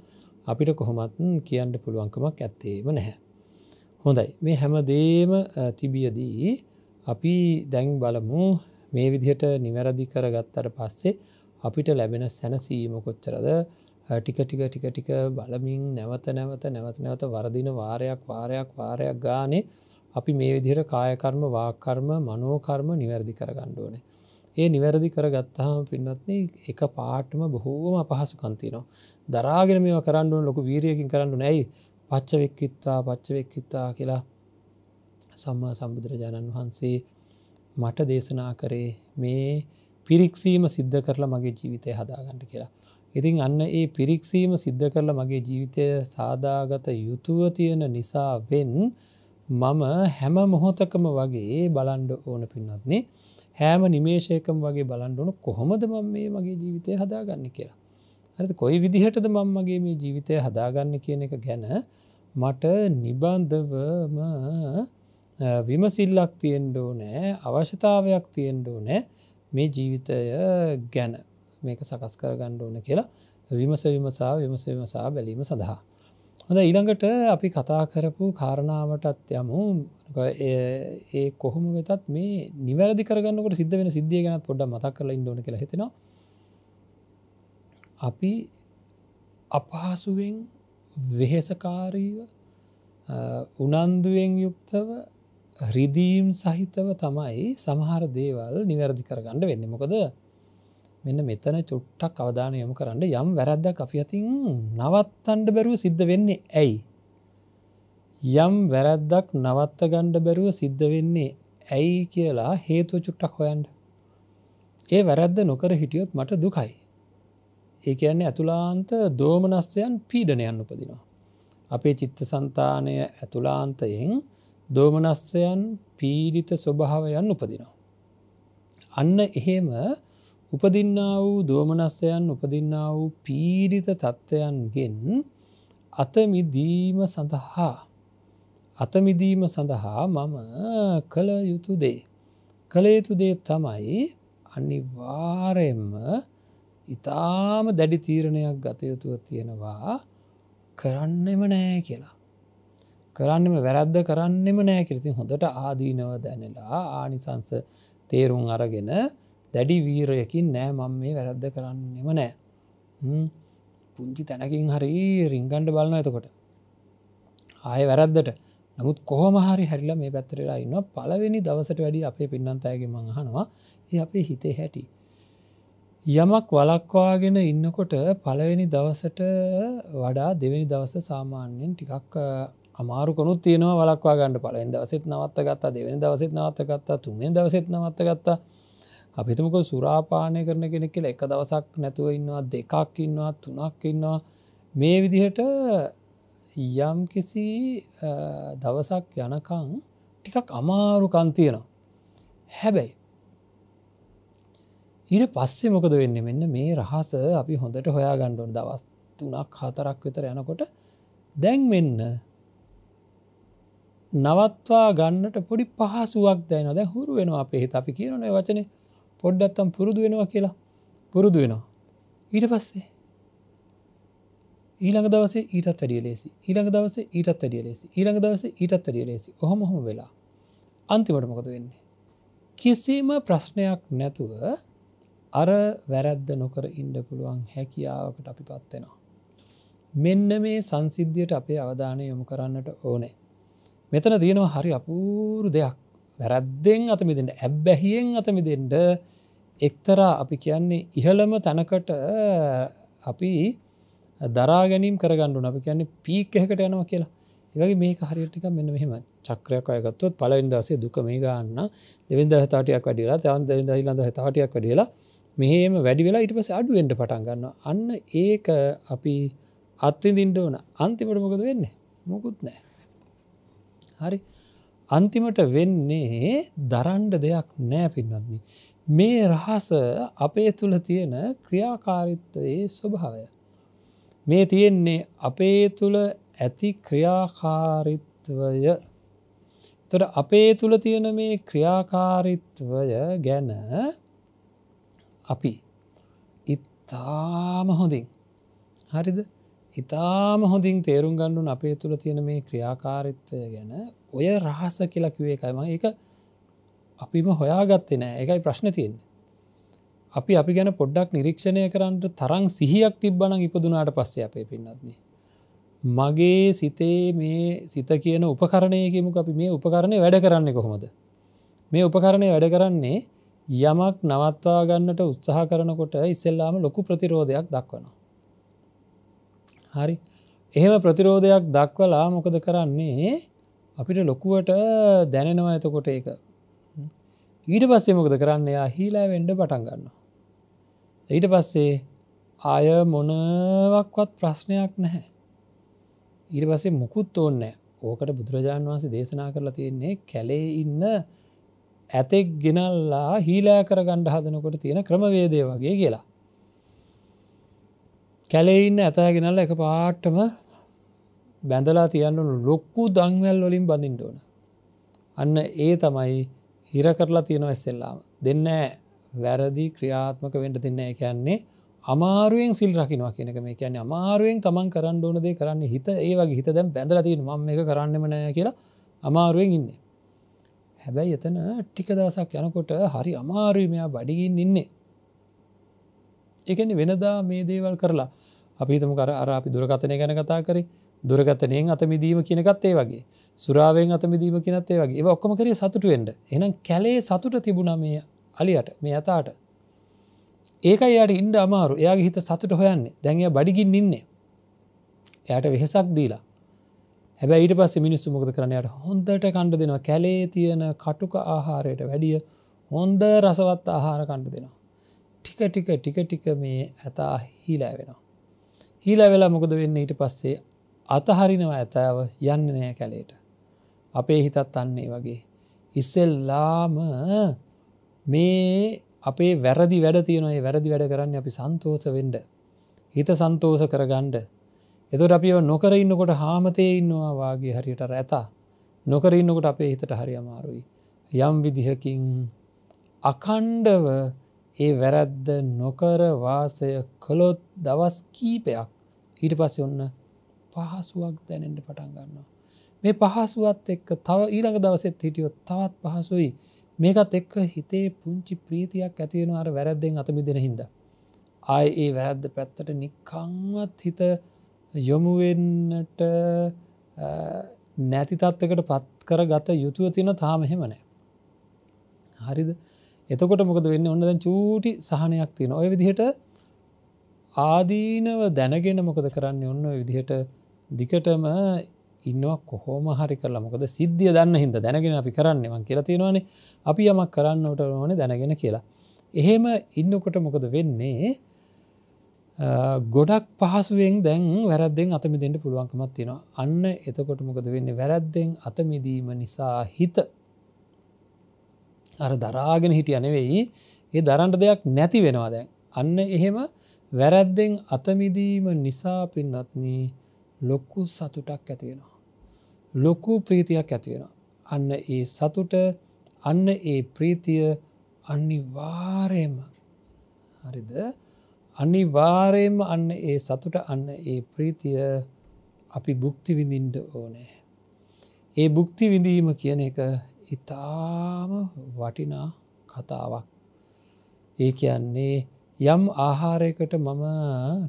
අපිට කොහොමත් කියන්න පුළුවන්කමක් ඇත්තේම නැහැ. හොඳයි මේ හැමදේම තිබියදී අපි දැන් බලමු මේ විදිහට නිවැරදි කරගත්තර පස්සේ අපිට ලැබෙන සැනසීම කොච්චරද ටික ටික ටික ටික බලමින් නැවත නැවත නැවත නැවත වරදින වාරයක් වාරයක් වාරයක් ගානේ අපි මේ විදිහට කායකර්ම වාකර්ම මනෝකර්ම නිවැරදි කරගණ්ඩුවනේ. ඒ නිවැරදි කර ගත්තාම පින්නත්න එක පාටම බොහෝම අපහසුකන්තිනවා. දරාගෙන මේ කරන්නුව ලොකු වීරියකින් කරන්නු නැයි පච්චවෙක්කිත්තා පච්චවෙක්කිත්තා කියලා සම්මා සම්බුදුරජාණන් වහන්සේ මට දේශනා කරේ මේ පිරික්සීම සිද්ධ කරලා මගේ ජීවිතය හදාගන්නට කියලා. ඉතින් අන්න ඒ පිරික්සීම සිද්ධ කරලා මගේ ජීවිතය සාදාගත යුතුව තියෙන නිසාවෙන් මම හැම මොහොතකම වගේ බලන්ඩ ඕන පින්නත්න්නේ හෑම නිමේෂයකම වගේ බලන්ඩුවන කොහොමද මම මේ මගේ ජීවිතය හදාගන්න කියලා. ඇත කොයි විදිහටද මං මගේ මේ ජීවිතය හදාගන්න කියන එක ගැන මට නිබන්ධවම විමසිල්ලක් තියෙන්ඩෝ නෑ අවශ්‍යතාවයක් තියෙන්ඩෝ නෑ මේ ජීවිතය ගැන මේක සකස් කර ගණ්ඩ ඕන කියලා විමස විමසා විමස විමසා බැලීම සඳහා. හොඳ ඊළඟට අපි කතා කරපු කාරණාවටත් යමු ඒ කොහොම වෙතත් මේ නිවැරදි කරගන්නකට සිද්ධ වෙන සිද්ධිය ගැත් පොඩ මතක් කරලා ඉන්නඩන කියලා හිතෙනවා අපි අපහසුවෙන් වෙහෙසකාරීව උනන්දුවෙන් යුක්තව රිදීම් සහිතව තමයි සමහර දේවල් නිවැරදි කරගන්න වෙන්න මොකද මෙන්න මෙතන චුට්ටක් අවධාන යොමු කරන්න යම් වැරද්දක් අපි අතින් නවත්තන්ඩ බැරුව සිද්ධ වෙන්නේ ඇයි. යම් වැරද්දක් නවත්ත ගණ්ඩ බැරුව සිද්ධ වෙන්නේ ඇයි කියලා හේතුව චුට්ටක් හොයන්ඩ. ඒ වැරද්ද නොකර හිටියොත් මට දුකයි. ඒ කියන්නේ ඇතුලාන්ත දෝමනස්යන් පීඩනයන් උපදිනවා. අපේ චිත්ත සන්තානය ඇතුලාන්තයෙන් දෝමනස්සයන් පීරිත ස්වභාවයන් උපදිනවා. අන්න එහෙම උපදින්නා වූ දෝමනස්සයන් උපදින්නා වූ පීඩිත තත්ත්වයන්ගෙන් අතමිදීම සඳහා අතමිදීම සඳහා මම කළ යුතු දේ. කළ යුතු දේ තමයි අනිවාරයෙන්ම ඉතාම දැඩි තීරණයක් ගතයුතුව තියෙනවා කරන්නෙම නෑ කියලා. කරන්නෙම වැරද්ද කරන්නෙම නෑ කිරතින් හොඳට ආදීනව දැනලා ආනිසංස තේරුම් අරගෙන දැඩි වීරයකින් නෑ මං මේ වැරද්ද කරන්නෙම නෑ පුංචි තැනකින් හරි රිංගන්ඩ බලන ඇතකොට ආය වැරද්දට නමුත් කොහමහරි හැරිල මේ පැත්තරලා ඉන්න පලවෙනි දවසට වැඩි අපේ පින්නන්තයගේ මඟහනවා ඒ අපේ හිතේ හැටි යමක් වලක්වාගෙන ඉන්නකොට පළවෙනි දවසට වඩා දෙවැනි දවස සාමාන්‍යයෙන් ටිකක් අමාරුකනුත් තියෙනවා වලක්වා ගන්නඩ පලෙන් දවසෙත් නවත්ත ගත්තා දෙවැනි දවසෙත් නවත්ත ගත්තා තුන්ෙන් දවසෙත් නවත්ත ගත්තා අපිතමක සුරාපානය කරන කෙනෙක් කියල එක දවසක් නැතුව ඉන්නවා දෙකක් ඉන්නවා තුනක් ඉන්නවා මේ විදිහට යම් කිසි දවසක් යනකං ටිකක් අමාරු කන්තියනවා හැබැයි ඊට පස්සේ මොකද වෙන්න මෙන්න මේ රහස අපි හොඳට හොයා ගණ්ඩුවන් දවස් තුනක් හතරක් විතර යනකොට දැන් මෙන්න නවත්වා ගන්නට පොඩි පහසුවක් දැන දැ හුරු වෙනවා අපේ හිත අපි කියනනේ වචනේ පොඩ්ඩත්තම් පුරුදු වෙනවා කියලා පුරුදු වෙනවා. ඊට පස්සේ ඊළඟ දවස ඊටත් අඩිය ලේසි ඊළඟ දවස ඊටත් අඩිය ලේසි ඊළඟ දවස ඊටත් අඩිය ලේසි හොමහොම වෙලා අන්තිමට මොකද වෙන්නේ. කිසිම ප්‍රශ්නයක් නැතුව අර වැරැද්ද නොකර ඉන්ඩ පුළුවන් හැකියාවකට අපි පත්වෙනවා. මෙන්න මේ සංසිද්ධියට අපේ අවධානය යොමු කරන්නට ඕනේ. මෙතන තියෙනවා හරි අපූරු දෙයක් වැරැද්දෙන් අතමිදෙන්ට ඇබ්බැහියෙන් අතමිදෙන්ට එක්තරා අපි කියන්නේ ඉහළම තැනකට අපි දරාගැනීම් කරගණඩු අපි කියන්නේ පීක් එහකට යනවා කියලා ඒගේ මේක හරිටික මෙන්න මෙහම චක්‍රයක් අයගත්තුත් පලවින්දසේ දුක මේ ගන්න දෙවිද හතාටයක් වඩියලා තයන් දෙවිද හිලඳ හතාටයක් වඩියලා මෙහෙම වැඩි වෙලා ඉට පස අඩුවෙන්ට පටන් ගන්න අන්න ඒක අපි අත්තිදින්ට ඕන අන්තිමට මොකද වෙන්නේ මොකුත් නෑ හරි අන්තිමට වෙන්නේ දරන්ඩ දෙයක් නෑ පින්නත්න්නේ. මේ රහස අපේ තුළ තියෙන ක්‍රියාකාරිත්වයේ ස්වභාවය. මේ තියෙන්නේ අපේ තුළ ඇති ක්‍රියාකාරිත්වය තොට අපේ තුළ තියෙන මේ ක්‍රියාකාරිත්වය ගැන අපි ඉතාම හොඳින් හරිද ඉතාම හොඳින් තේරුම් ගණ්ඩුන් අපේ තුළ තියෙන මේ ක්‍රියාකාරිත්වය ගැන ඔය රහස කියලා කිවේ එකයිම ඒක අපිම හොයාගත්තෙන එකයි ප්‍රශ්න තියෙන් අපි අපි ගැන පොඩ්ඩක් නිරීක්ෂණය කරන්නට තරං සිහියක් තිබ්බන ඉපදුනාට පස්සේ අපේ පින්නත්න්නේ මගේ සිතේ මේ සිත කියන උපකරණයකමුක අපි මේ උපකරණය වැඩ කරන්නේ කොහොමද මේ උපකරණය වැඩ කරන්නේ යමක් නවත්වා ගන්නට උත්සාහ කරනකොට ඉස්සෙල්ලාම ලොකු ප්‍රතිරෝධයක් දක්වනවා හරි එහෙම ප්‍රතිරෝධයක් දක්වලා මොකද කරන්නේ අපිට ලොකුවට දැනෙනවා ඇතකොට ඒක ඊට පස්සේ මොකද කරන්න එයා හීලා වෙන්ඩ පටන් ගන්න ඊට පස්සේ ආය මොනවක්වත් ප්‍රශ්නයක් නැහැ ඊට පස්සේ මුකුත් ඕන්න ඕකට බුදුරජාණන් වහන්සේ දේශනා කරලා තියෙන්නේ කැලේ ඉන්න ඇතෙක් ගෙනල්ලා හීලෑ කර ගණ්ඩ හදනකොට තියෙන ක්‍රමවේදය වගේ කියලා කැලෙඉන්න ඇතෑ ගෙනල්ල එක පාට්ටම බැඳලා තියන්නු ලොක්කු දංවැල් වලින් බඳින්ට ඕන අන්න ඒ තමයි හිර කරලා තියෙනව ඇස්සෙල්ලාම දෙන්න වැරදි ක්‍රියාත්මක වෙන්ට දෙන්න කියන්නේ අමාරුවෙන් සිල් රකිනවා කියනක මේ කියන්නේ අමාරුවෙන් තමන් කරන්න ඕන දේ කරන්න හිත ඒ වගේ හිත දැම් බැඳල තියෙන ම එක කරන්නම නෑ කියලා අමාරුවෙන් ඉන්න හැබැයි එතන ටික දවසක් යනකොට හරි අමාරුවමයා බඩිගින් ඉන්නේ එකනි වෙනදා මේ දේවල් කරලා අපිතම කර අර අපි දුරකතනය ගැන කතා කරේ දුරගතනයෙන් අතමිදීම කියනකත් ඒ වගේ සුරාවෙන් අතමිදීම කියනත් ඒ වගේ ඔක්කොම කරේ සතුටුවෙන්ට එනම් කැලේ සතුට තිබුණ මේ අලියට මේ අතාට ඒක යට ඉන්ඩ අමාරු එයාගේ හිත සතුට හොයන්නේ දැන්ය බඩිගින් ඉන්නේ එයට වෙහෙසක් දීලා හැබැ ඊට පස්ස මිනිස්සු මොකද කරනයට හොඳට කණ්ඩ දෙනවා කැලේ තියෙන කටුක ආහාරයට වැඩිය හොන්ද රසවත් ආහාර කණ්ඩ දෙනවා ටික ටික ටික ටික මේ ඇතා හීලෑ වෙනවා හීලා වෙලා මොකද වෙන්න ඊට පස්සේ අතහරිනව ඇතාව යන්න නෑ කැලේට. අපේ හිතත් අන්නේ වගේ. ඉස්සෙල්ලාම මේ අපේ වැරදි වැඩ තියනොයි වැරදි වැඩ කරන්න අපි සන්තෝස වෙන්ඩ. හිත සන්තෝස කරගණ්ඩ. එතුට අපි නොකර ඉන්නකොට හාමතය ඉන්නවා වගේ හරියට රැතා. නොකර ඉන්නකොට අපේ හිතට හරි අමාරුයි. යම් විදිහකින් අකණ්ඩව ඒ වැරැද්ද නොකර වාසය කළොත් දවස් කීපයක් ඊට පස්ස ඔන්න පහසුවක් දැනෙන්ට පටන් ගන්නවා. මේ පහසුවත් එක්ක තව ඊළඟ දවසෙත් හිටියොත් තවත් පහසුයි මේකත් එක්ක හිතේ පුංචි ප්‍රීතියක් ඇතිවෙන අර වැරද්දෙන් අතමි දෙෙන හිද. ආය ඒ වැරැද්ද පැත්තට නිකංවත් හිත යොමුවෙන්නට නැතිතත්වකට පත් කර ගත යුතුව තින තාම හෙමනෑ. හරිද එතකොට මොකද වෙන්න ඔන්නද චූටි සහනයක් තියෙන ඔය විදිහට ආදීනව දැනගෙන මොකද කරන්න ඔන්න විදිහට දිකටම ඉන්නවා කොහොම හරි කරලා මොකද සිද්ධිය දන්න හිද දැනගෙන අපි කරන්න මං කියලා තියෙනවානේ අපි යමක් කරන්නට ඕන දැනගෙන කියලා. එහෙම ඉන්නකොට මොකද වෙන්නේ ගොඩක් පහසුවෙන් දැන් වැරද්දෙන් අතමිදෙන්ට පුළුවන්කමත් තියෙනවා අන්න එතකොට මොකද වෙන්නේ වැරද්දෙන් අතමිදීම නිසා හිත අර දරාගෙන හිටිය අනෙවෙයි ඒ දරන්ට දෙයක් නැති වෙනවා දැන් අන්න එහෙම වැරැද්දෙන් අතමිදීම නිසා පින්නත්නී ලොක්කු සතුටක් ඇතිවෙනවා. ලොකු ප්‍රීතියක් ඇතිවෙන. අන්න ඒ සතුට අන්න ඒ ප්‍රීතිය අනිවාරයම හරිද අනිවාරයම අන්න ඒ සතුට අන්න ඒ ප්‍රීතිය අපි බුක්ති විඳින්ට ඕනෑ. ඒ බුක්ති විඳීම කියන එක ඉතාම වටිනා කතාවක්. ඒ කියන්නේ යම් ආහාරයකට මම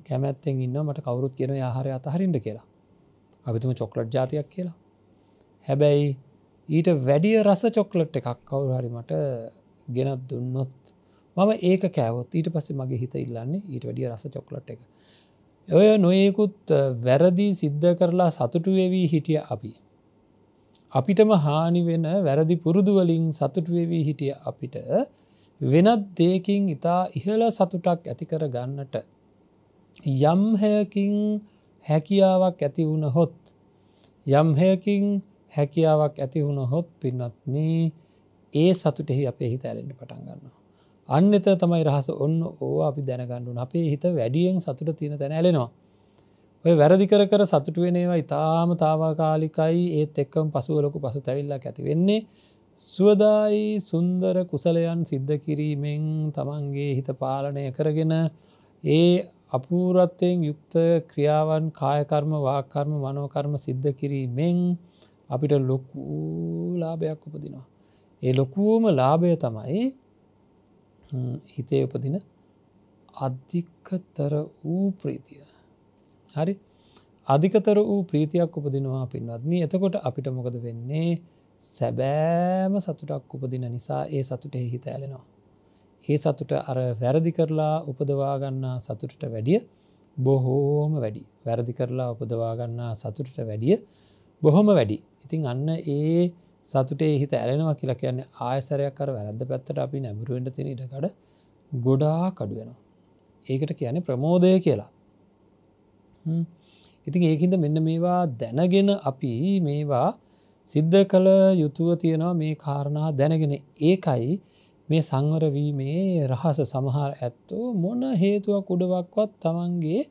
කැමැත්තෙන් ඉන්න මට කවරුත් කියෙන ආහාරය අතහරින්ට කියලා. අපිතුම චොක්ලට් ජාතියක් කියලා. හැබැයි ඊට වැඩිය රස චොක්ලට් එකක් කවුරු හරිමට ගෙනත් දුන්නොත් මම ඒක කෑවොත් ඊට පස්සේ මගේ හිත ඉල්ලන්නේ ඊට වැඩිය රස චොක්ලට් එක. ඔය නොයෙකුත් වැරදි සිද්ධ කරලා සතුටුවවී හිටිය අපි. අපිටම හානි වෙන වැරදි පුරුදුවලින් සතුටුවවී හිටිය අපිට වෙනත් දේකින් ඉතා ඉහළ සතුටක් ඇතිකර ගන්නට. යම්හයකින් හැකියාවක් ඇති වුණ හොත්. යම්හයකින් හැකියාවක් ඇති වුණ හොත් පින්නත්න ඒ සතුටෙහි අපේ හිත ඇලෙන්ට පටන් ගන්නවා. අන්න එත තමයි රහස ඔන්න ඕ අපි දැනගණ්ඩුන් අපේ හිත වැඩියෙන් සතුට තියෙන තැන ඇලෙනවා. ඔය වැරදි කර කර සතුටුවෙනේවා ඉතාම තාවකාලිකයි ඒත් එක්කම් පසුවලොකු පසු තැවිල්ලක් ඇති වෙන්නේ සුවදායි සුන්දර කුසලයන් සිද්ධ කිරීමෙන් තමන්ගේ හිත පාලනය කරගෙන ඒ අපූරත්වයෙන් යුක්ත ක්‍රියාවන් කායකර්ම වාකර්ම මනෝකර්ම සිද්ධ කිරීමෙන් අපිට ලොකු ලාභයක් උපදිනවා. ඒ ලොකුවම ලාභය තමයි හිතේ උපදින අධිකතර වූ ප්‍රීතිය. හරි අධිකතර වූ ප්‍රීතියක් උපදිනවා පින්වත්න්නේ එතකොට අපිට මොකද වෙන්නේ සැබෑම සතුටක් උපදින නිසා ඒ සතුට හිත ඇලෙනවා. ඒ සතුට අර වැරදි කරලා උපදවාගන්නා සතුටට වැඩිය බොහෝම වැඩි වැරදි කරලා උපදවාගන්නා සතුටට වැඩිය බොහොම වැඩි. ඉතින් අන්න ඒ සතුටේ හිත ඇලෙනවා කියලා කියන්නේ ආයසරයක් කර වැරද්ද පැත්තට අපි නැබුරුවෙන්ට තින ඉටකඩ ගොඩා කඩුවෙනවා. ඒකට කියන්නේ ප්‍රමෝදය කියලා. ඉතින් ඒහින්ද මෙන්න මේවා දැනගෙන අපි මේවා සිද්ධ කළ යුතුව තියෙනවා මේ කාරණා දැනගෙන ඒකයි මේ සංවරවීමේ රහස සමහර ඇත්තෝ මොන හේතුවක් උඩවක්වත් තමන්ගේ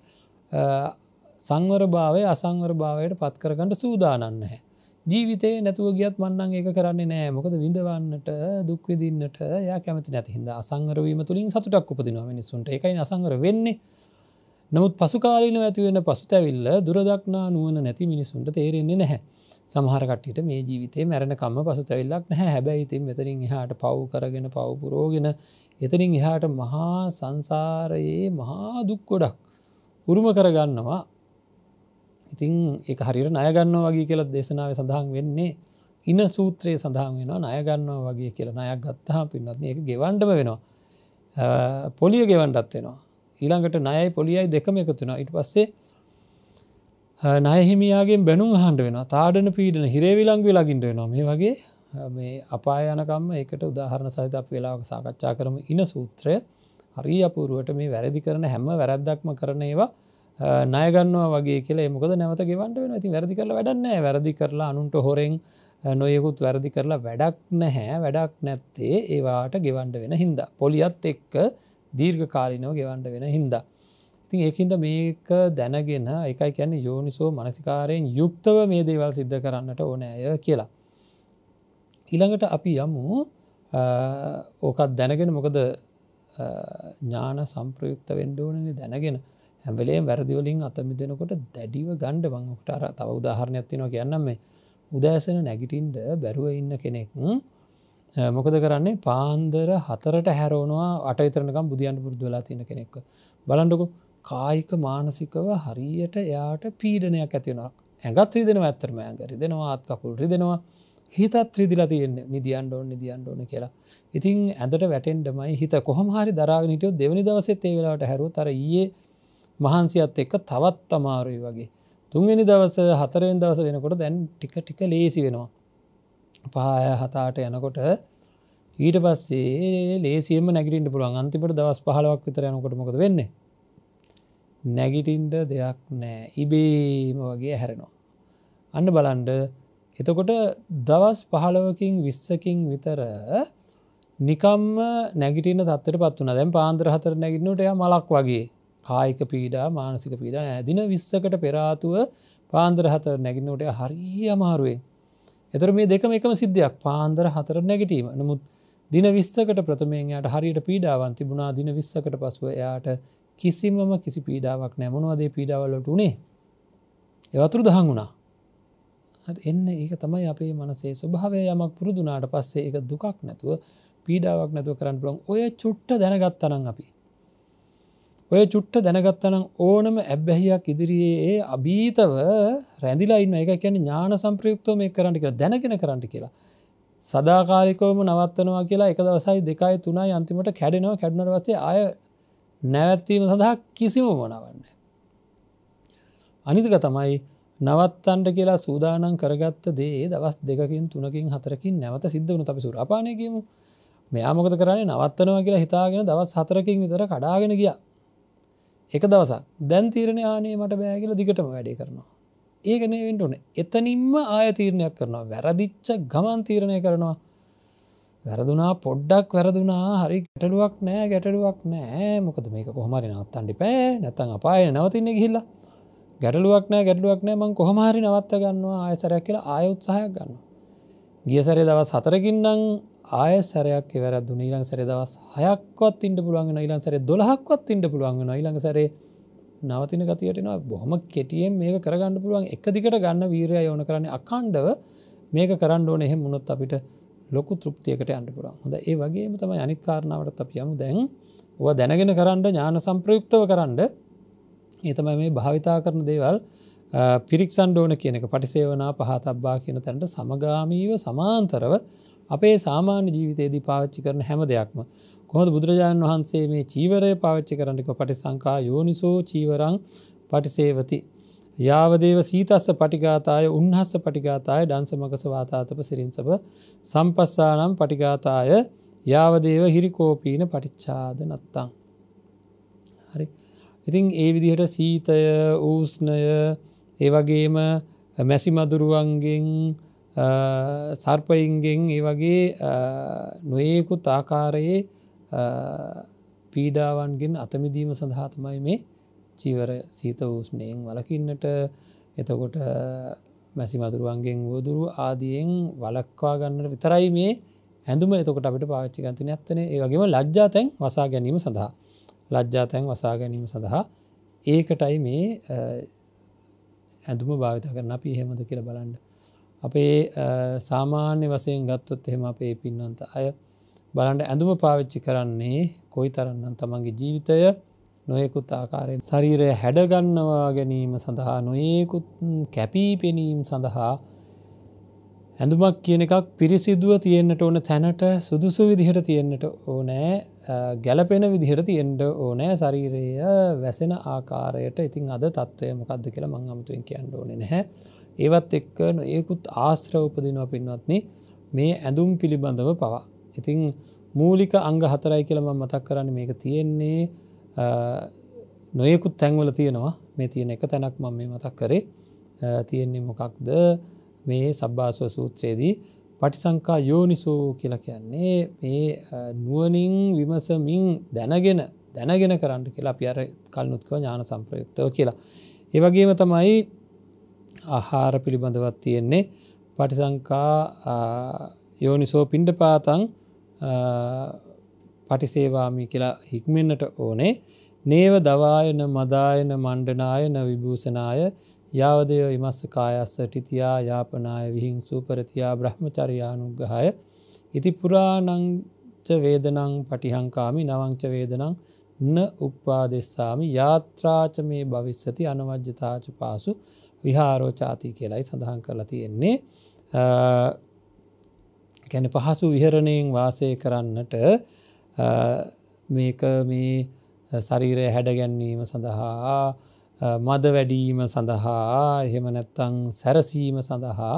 සංවර භාවය අසංවර භාවයට පත්කරගට සූදානන්න හැ. ජීවිතේ නැතුව ගියත් මන්නන් ඒක කරන්නේ නෑ මොකද විඳවන්නට දුක්විදින්නට ය කැමති නැතිහිද අසංගරවීම තුළින් සතුටක් උපදිනවා මිනිසුන්ට එකයි අසංගර වෙන්නේ නමුත් පසුකාලීන ඇතිවෙන පසුතැවිල්ල දුරදක්නා නුවන නැති මිනිසුන්ට තේරෙන්නේ නැහැ. සමහරකට්ට මේ ජීවිතේ මැරණකම පසුතැවිල්ලක් නැහැ හැබැයි ඉතින් මෙතරින් එහාට පව් කරගෙන පවපුරෝගෙන එතරින් එහාට මහා සංසාරයේ මහා දුක් ගොඩක් උරුම කරගන්නවා ඉතිං එක හරිර නයගන්නවා වගේ කියලත් දේශනාව සඳහන් වෙන්නේ ඉන සූත්‍රයේ සඳහන් වෙනවා නයගන්නවා වගේ කියලා නයක් ගත්තහා පින්නත් එක ගෙවන්ඩම වෙනවා පොලිය ගෙවන්ඩත් වෙනවා ඊළඟට නයයි පොලියයි දෙකම එකතුනවා ඉට පස්සේ නයහිමියයාගේ බැනුම් හන්ඩ වෙන තාඩන පීඩන හිරේවිලංගවි ලගින්ට වෙනවා මේ වගේ මේ අපා යනකම්ම එකට උදාහරණ සහිත අප වෙලාවක සාකච්ඡා කරම ඉන සූත්‍රය හරි අපූරුවට මේ වැරදි කරන හැම වැරද්දක්ම කරන ඒවා නයගන්නවා වගේ කියලා මොකද නැවත ගෙවන්ට වෙන ඇති වැරදි කරලා වැඩන්නෑ වැරදි කරලා අනුන්ට හොරෙන් නොයකුත් වැරදි කරලා වැඩක් නැහැ වැඩක් නැත්තේ ඒවාට ගෙවන්ඩ වෙන හින්දා පොලියත් එක්ක දීර්ඝ කාලිනෝ ගෙවන්ඩ වෙන හින්දා ති ඒහින්ද මේක දැනගෙන එකයි කියැන යෝනිසෝ මනසිකාරයෙන් යුක්තව මේ දේවල් සිද්ධ කරන්නට ඕනෑය කියලා. ඊළඟට අපි යමු ඕකත් දැනගෙන මොකද ඥාන සම්ප්‍රයුක්ත වෙන්ඩෝනනි දැනගෙන හැබලේ වැරදිවලින් අතමි දෙෙනකොට දැඩිව ගණ්ඩ වංගටර තව උදාහරණයක් තිනවා කියන්නම් මේ උදෑසන නැගිටින්ට බැරුව ඉන්න කෙනෙක් මොකද කරන්නේ පාන්දර හතරට හැරෝනවා අට විතරනකම් බුදියන්ට පුරදවෙලා තියෙන කෙනෙක් බලන්ඩකු කායික මානසිකව හරියට එයාට පීඩනයක් ඇතිවෙනවා ඇඟත් ්‍රීදෙන ඇත්තරම ඇඟරි දෙෙනවා අත්කකුල් රිදෙනවා හිතත් ්‍රදිල තියෙන් නිදියන්ඩ ඕන් නිදියන්ඩ ඕන කියලා ඉතින් ඇඳට වැටෙන්ඩමයි හිත කොහම හරි දරාගනිටයෝ දෙවනි දවසෙත් ඒවෙලාට හැරු තර ඒ මහන්සියත් එක්ක තවත් තමාරුයි වගේ තුන්වෙනි දවස හතරෙන් දවස වෙනකොට දැන් ටික ටික ලේසි වෙනවා පහය හතාට යනකොට ඊට පස්සේ ලේසියම නැගටින්ට පුළුවන් අන්තිපට දවස් පහලවක් විතර යනකොට මොකද වෙන්නේ නැගිටින්ට දෙයක් නෑ ඉබේම වගේ හැරෙනවා. අන්න බලන්ඩ එතකොට දවස් පහළවකින් විස්සකින් විතර නිකම්ම නැගිටින තත්තට පත්වන දැම් පාන්දර හතර නැගිනට එය මලක් වගේ කායික පීඩා මානසික පීඩා ඇදින විස්සකට පෙරාතුව පාන්දර හතර නැගිනෝට හරිය අමාරුවෙන්. එතර මේ දෙකම එකම සිද්ධයක් පාන්දර හතර නැගිටීම නමුත් දින විස්සකට ප්‍රථමයෙන් යට හරියට පීඩාවන් තිබුණා දින විස්සකට පසුව එයාට කිසිමම කිසි පීඩාවක් නැමනවාදේ පීඩාවල්ලට උනේ එවතුරු දහන් වුණා එන්න ඒක තමයි අපේ මනසේ ස්වභාවය යමක් පුරුදුනාට පස්සේ එක දුකක් නැතුව පීඩාවක් නැතුව කරන්න පුළන් ඔය චුට්ට දැනගත්තනං අපි. ඔය චුට්ට දැනගත්තනම් ඕනම ඇබ්බැහියක් ඉදිරියේ අභීතව රැඳිලයින්න එක කියැන ඥාන සම්ප්‍රයුක්තව මේ කරන්නට කියලා දැනගෙන කරන්නට කියලා. සදාකාලිකවම නවත්තනවා කියලා එක දවසයි දෙකයි තුනයි අන්තිමට කැඩෙනවා කැඩනට වසේ අය නැවැත්වීම සඳහා කිසිම මොනවන්න. අනිතික තමයි නවත්තන්ට කියලා සූදානම් කරගත්ත දේ දවස් දෙකින් තුනකින් හතරකින් නැවත සිද්ධ වනු අපි සුරපානයකම මෙයාමකත කරන්නේ නවත්තනවා කියලා හිතාගෙන දවස් හතරකින් විතර කඩාගෙන ගිය එක දවසක් දැන් තීරණය ආනේ මට බෑගල දිගටම වැඩි කරනවා ඒගනවෙන්ට ඕන එතනින්ම ආය තීරණයක් කරනවා වැරදිච්ච ගමන් තීරණය කරනවා වැරදුනා පොඩ්ඩක් වැරදුනා හරි ගැටලුවක් නෑ ගැටලුවක් නෑ මොකද මේක කොහමරි නවත්තන්ඩි පෑ නැතන් අපාය නවතින්න ගිහිල්ලා ගැටලුවක් නෑ ගැටලුවක් නෑ මං කොහමහරි නවත්ත ගන්නවා ආයසරයක් කියලා ආයුත්සාහයක් ගන්න ගියසරේ දවස් හතරකින්නම් ආය සැරයක් වැරදු නීලං සැර දවස් හයක්වත් ඉන්ඩ පුළුවන් ඉලන් සැර දොලහක්වත් ඉන්ඩ පුළුවන් ඉලං සැරේ නවතින ගතියටනවා බොහොම කෙටියෙන් මේක කරගන්න පුළුවන් එක දිකට ගන්න වීරය යෝන කරන්නේ අකණ්ඩව මේක කරන්න ඕන එහෙම මුණොත් අපිට ලොකු තෘප්තියකට අන්ට පුරන් හොඳ ඒ වගේම තම අනිත් කාරණාවට අප යමු දැන් ඔ දැනගෙන කරන්න ඥාන සම්ප්‍රයුක්තව කරන්න ඒතමයි මේ භාවිතා කරන දේවල් පිරික්සන් ඩෝන කියනක පටිසේවනා පහතබ්බා කියන තැනට සමගාමීව සමාන්තරව අපේ සාමාන්‍ය ජීවිතයේදී පාච්චි කරන හැම දෙයක්ම කොහොද බුදුරජාණන් වහන්සේ මේ චීවරය පාච්චි කරන්නක පටි සංකා යෝනිසෝ චීවරං පටිසේවති යාවදේව සීතස්ස පටිගාතාය උන්හස්ස පටිගාතාය ඩන්ස මකසවාතාතප සිරින්සභ සම්පස්සානම් පටිගාතාය යාවදේව හිරිකෝපීන පටිච්චාද නත්තං. හරි ඉතින් ඒ විදිහට සීතය ඌස්නය ඒවගේම මැසි මදුරුවන්ගෙන් සර්පයින්ගෙන් ඒ වගේ නොයෙකුත් ආකාරයේ පීඩාවන්ගෙන් අතමිදීම සඳහාතමයි මේ චීවර සීත වූෂ්ණයෙන් වලකින්නට එතකොට මැසි මදුරුවන්ගෙන් වුවදුරු ආදියෙන් වලක්වා ගන්නට විතරයි මේ ඇඳුම එතකොට අපිට පාච්චි ගන්තන ඇත්තන ඒගේම ලජ්ජාතැන් වසා ගැනීම සඳහා ලජ්ජාතැන් වසා ගැනීම සඳහා ඒකටයි මේ ඇඳුම භාවිත කරන අපි එහෙමද කියර බලන්න අපේ සාමාන්‍ය වසයෙන් ගත්තොත් එහෙම අපේ පින්නන්ත අය බලන්ට ඇඳුම පාවිච්චි කරන්නේ කොයි තරන්නම් තමන්ගේ ජීවිතය නොයෙකුත් ආකාරයෙන් ශරීරය හැඩගන්නවා ගැනීම සඳහා නොයෙකුත් කැපීපෙනීම් සඳහා ඇඳුමක් කියන එකක් පිරිසිදුව තියෙන්න්නට ඕන තැනට සුදුසු විදිහට තියෙන්න්නට ඕනෑ ගැලපෙන විදිහට තියෙන්ට ඕනෑ ශරීරය වැසෙන ආකාරයට ඉතින් අද තත්ත්වය මොකක්ද කියලා මං අමුතුවෙන් කියන්න ඕන නැහැ ඒවත් එක්ක නොයෙකුත් ආශ්‍ර උපදිනව පින්වත්න්නේ මේ ඇඳුම් පිළිබඳව පවා. ඉතිං මූලික අංග හතරයි කියලම මතක් කරන්න මේක තියෙන්නේ නොයෙකුත් තැන්වල තියෙනවා මේ තියෙන එක තැනක් මම මේ මතක් කරේ තියෙන්නේ මොකක්ද මේ සබ්භාසව සූත්‍රයේදී පටිසංකා යෝනිසෝ කියල කියන්නේ මේ නුවනින් විමසමින් දැනගෙන දැනගෙන කරන්න කියලා අපි අර කල්නුත්කව ඥාන සම්ප්‍රයුක්තව කියලා. ඒවගේම තමයි ආහාර පිළිබඳවත් තියෙන්නේ පටිසංකා යෝනිසෝ පින්ඩ පාතන් පටිසේවාමි කියලා හික්මෙන්න්නට ඕනේ නේව දවායන මදායන මණ්ඩනායන විභූෂනාය යාවදය විමස්ස කායස්ස ටිතියා යාපනාය විහිං සූපරතියා බ්‍රහ්මචරයානුග්ගහය ඉති පුරාණංච වේදනං පටිහංකාමි නවංච වේදනං න උප්පාදෙස්සාමි යාත්‍රාච මේ භවිස්සති අනවජ්‍යතාච පාසු විහාරෝචාති කියලයි සඳහන් කරලා තියෙන්නේ ගැන පහසු විහරණයෙන් වාසය කරන්නට මේක මේ ශරීරය හැඩගැන්වීම සඳහා මද වැඩීම සඳහා එහෙම නැත්තං සැරසීම සඳහා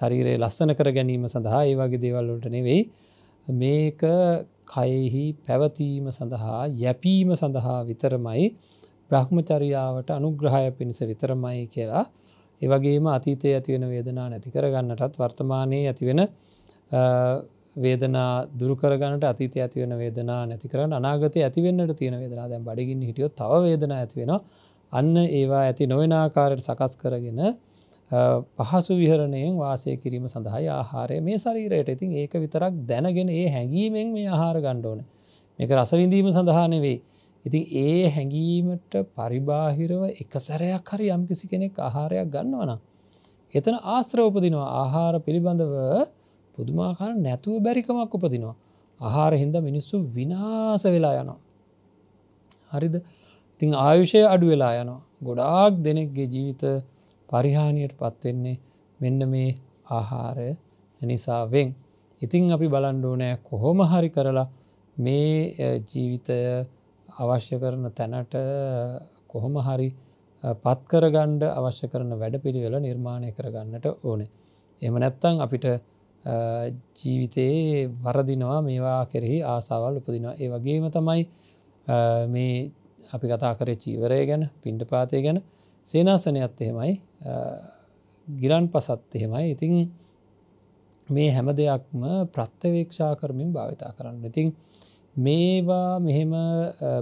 ශරීරයේ ලස්සන කර ගැනීම සඳහා ඒ වගේ දේවල්ලට නෙවෙයි මේක කයෙහි පැවතීම සඳහා යැපීම සඳහා විතරමයි බ්‍රහ්මචරියාවට අනුග්‍රහය පිණිස විතරමයි කියලා ඒවගේම අතීතය ඇතිවෙන වේදනා නැති කරගන්නටත් වර්තමානයේ ඇතිවෙන වේදනා දුරකරගන්නට අතීත ඇතිවන වේදනා නැති කරන්න අනාගත ඇතිවෙන්නට තියෙන වේදනා දැන් බඩිගින් හිටියෝ තව වේදනා ඇතිවෙන අන්න ඒවා ඇති නොවෙනආකාරයට සකස් කරගෙන පහසු විහරණයෙන් වාසය කිරීම සඳහා ආහාරය මේ ශරීරයට ඉතින් ඒක විතරක් දැනගෙන ඒ හැඟීමෙන් මේ ආහාර ගණ්ඩෝන මේක රසවිඳීම සඳහානෙවෙයි ඉතින් ඒ හැඟීමට පරිබාහිරව එක සැරයක් හරි යම්කිසි කෙනෙක් ආහාරයක් ගන්නවනම් එතන ආශ්‍රෝපදිනවා ආහාර පිළිබඳව පුදුමාකාර නැතුව බැරිකමක් උපදිනවා. ආහාර හින්ද මිනිස්සු විනාස වෙලා යනවා. හරිද ඉතිං ආයුෂය අඩු වෙලා යනවා. ගොඩාක් දෙනෙක්ගේ ජීවිත පරිහානියට පත්වෙන්නේ මෙන්න මේ ආහාරය නිසාවෙන්. ඉතිං අපි බලන්ඩෝනෑ කොහොම හරි කරලා මේ ජීවිතය අවශ්‍ය කරන තැනට කොහොම හරි පත්කරගණ්ඩ අවශ්‍ය කරන වැඩ පිළිවෙල නිර්මාණය කරගන්නට ඕනේ. එම නැත්තං අපිට ජීවිතයේ වරදිනවා මේවා කෙරෙහි ආසාවල් උපදිනවා ඒ වගේම තමයි මේ අපි කතා කරේ චීවරය ගැන පින්ඩ පාතය ගැන සේනාසනයත් එහෙමයි ගිරන් පසත් එහෙමයි ඉතිං මේ හැම දෙයක්ම ප්‍රත්්‍යවේක්ෂා කරමින් භාවිතා කරන්න ඉතිං මේවා මෙහෙම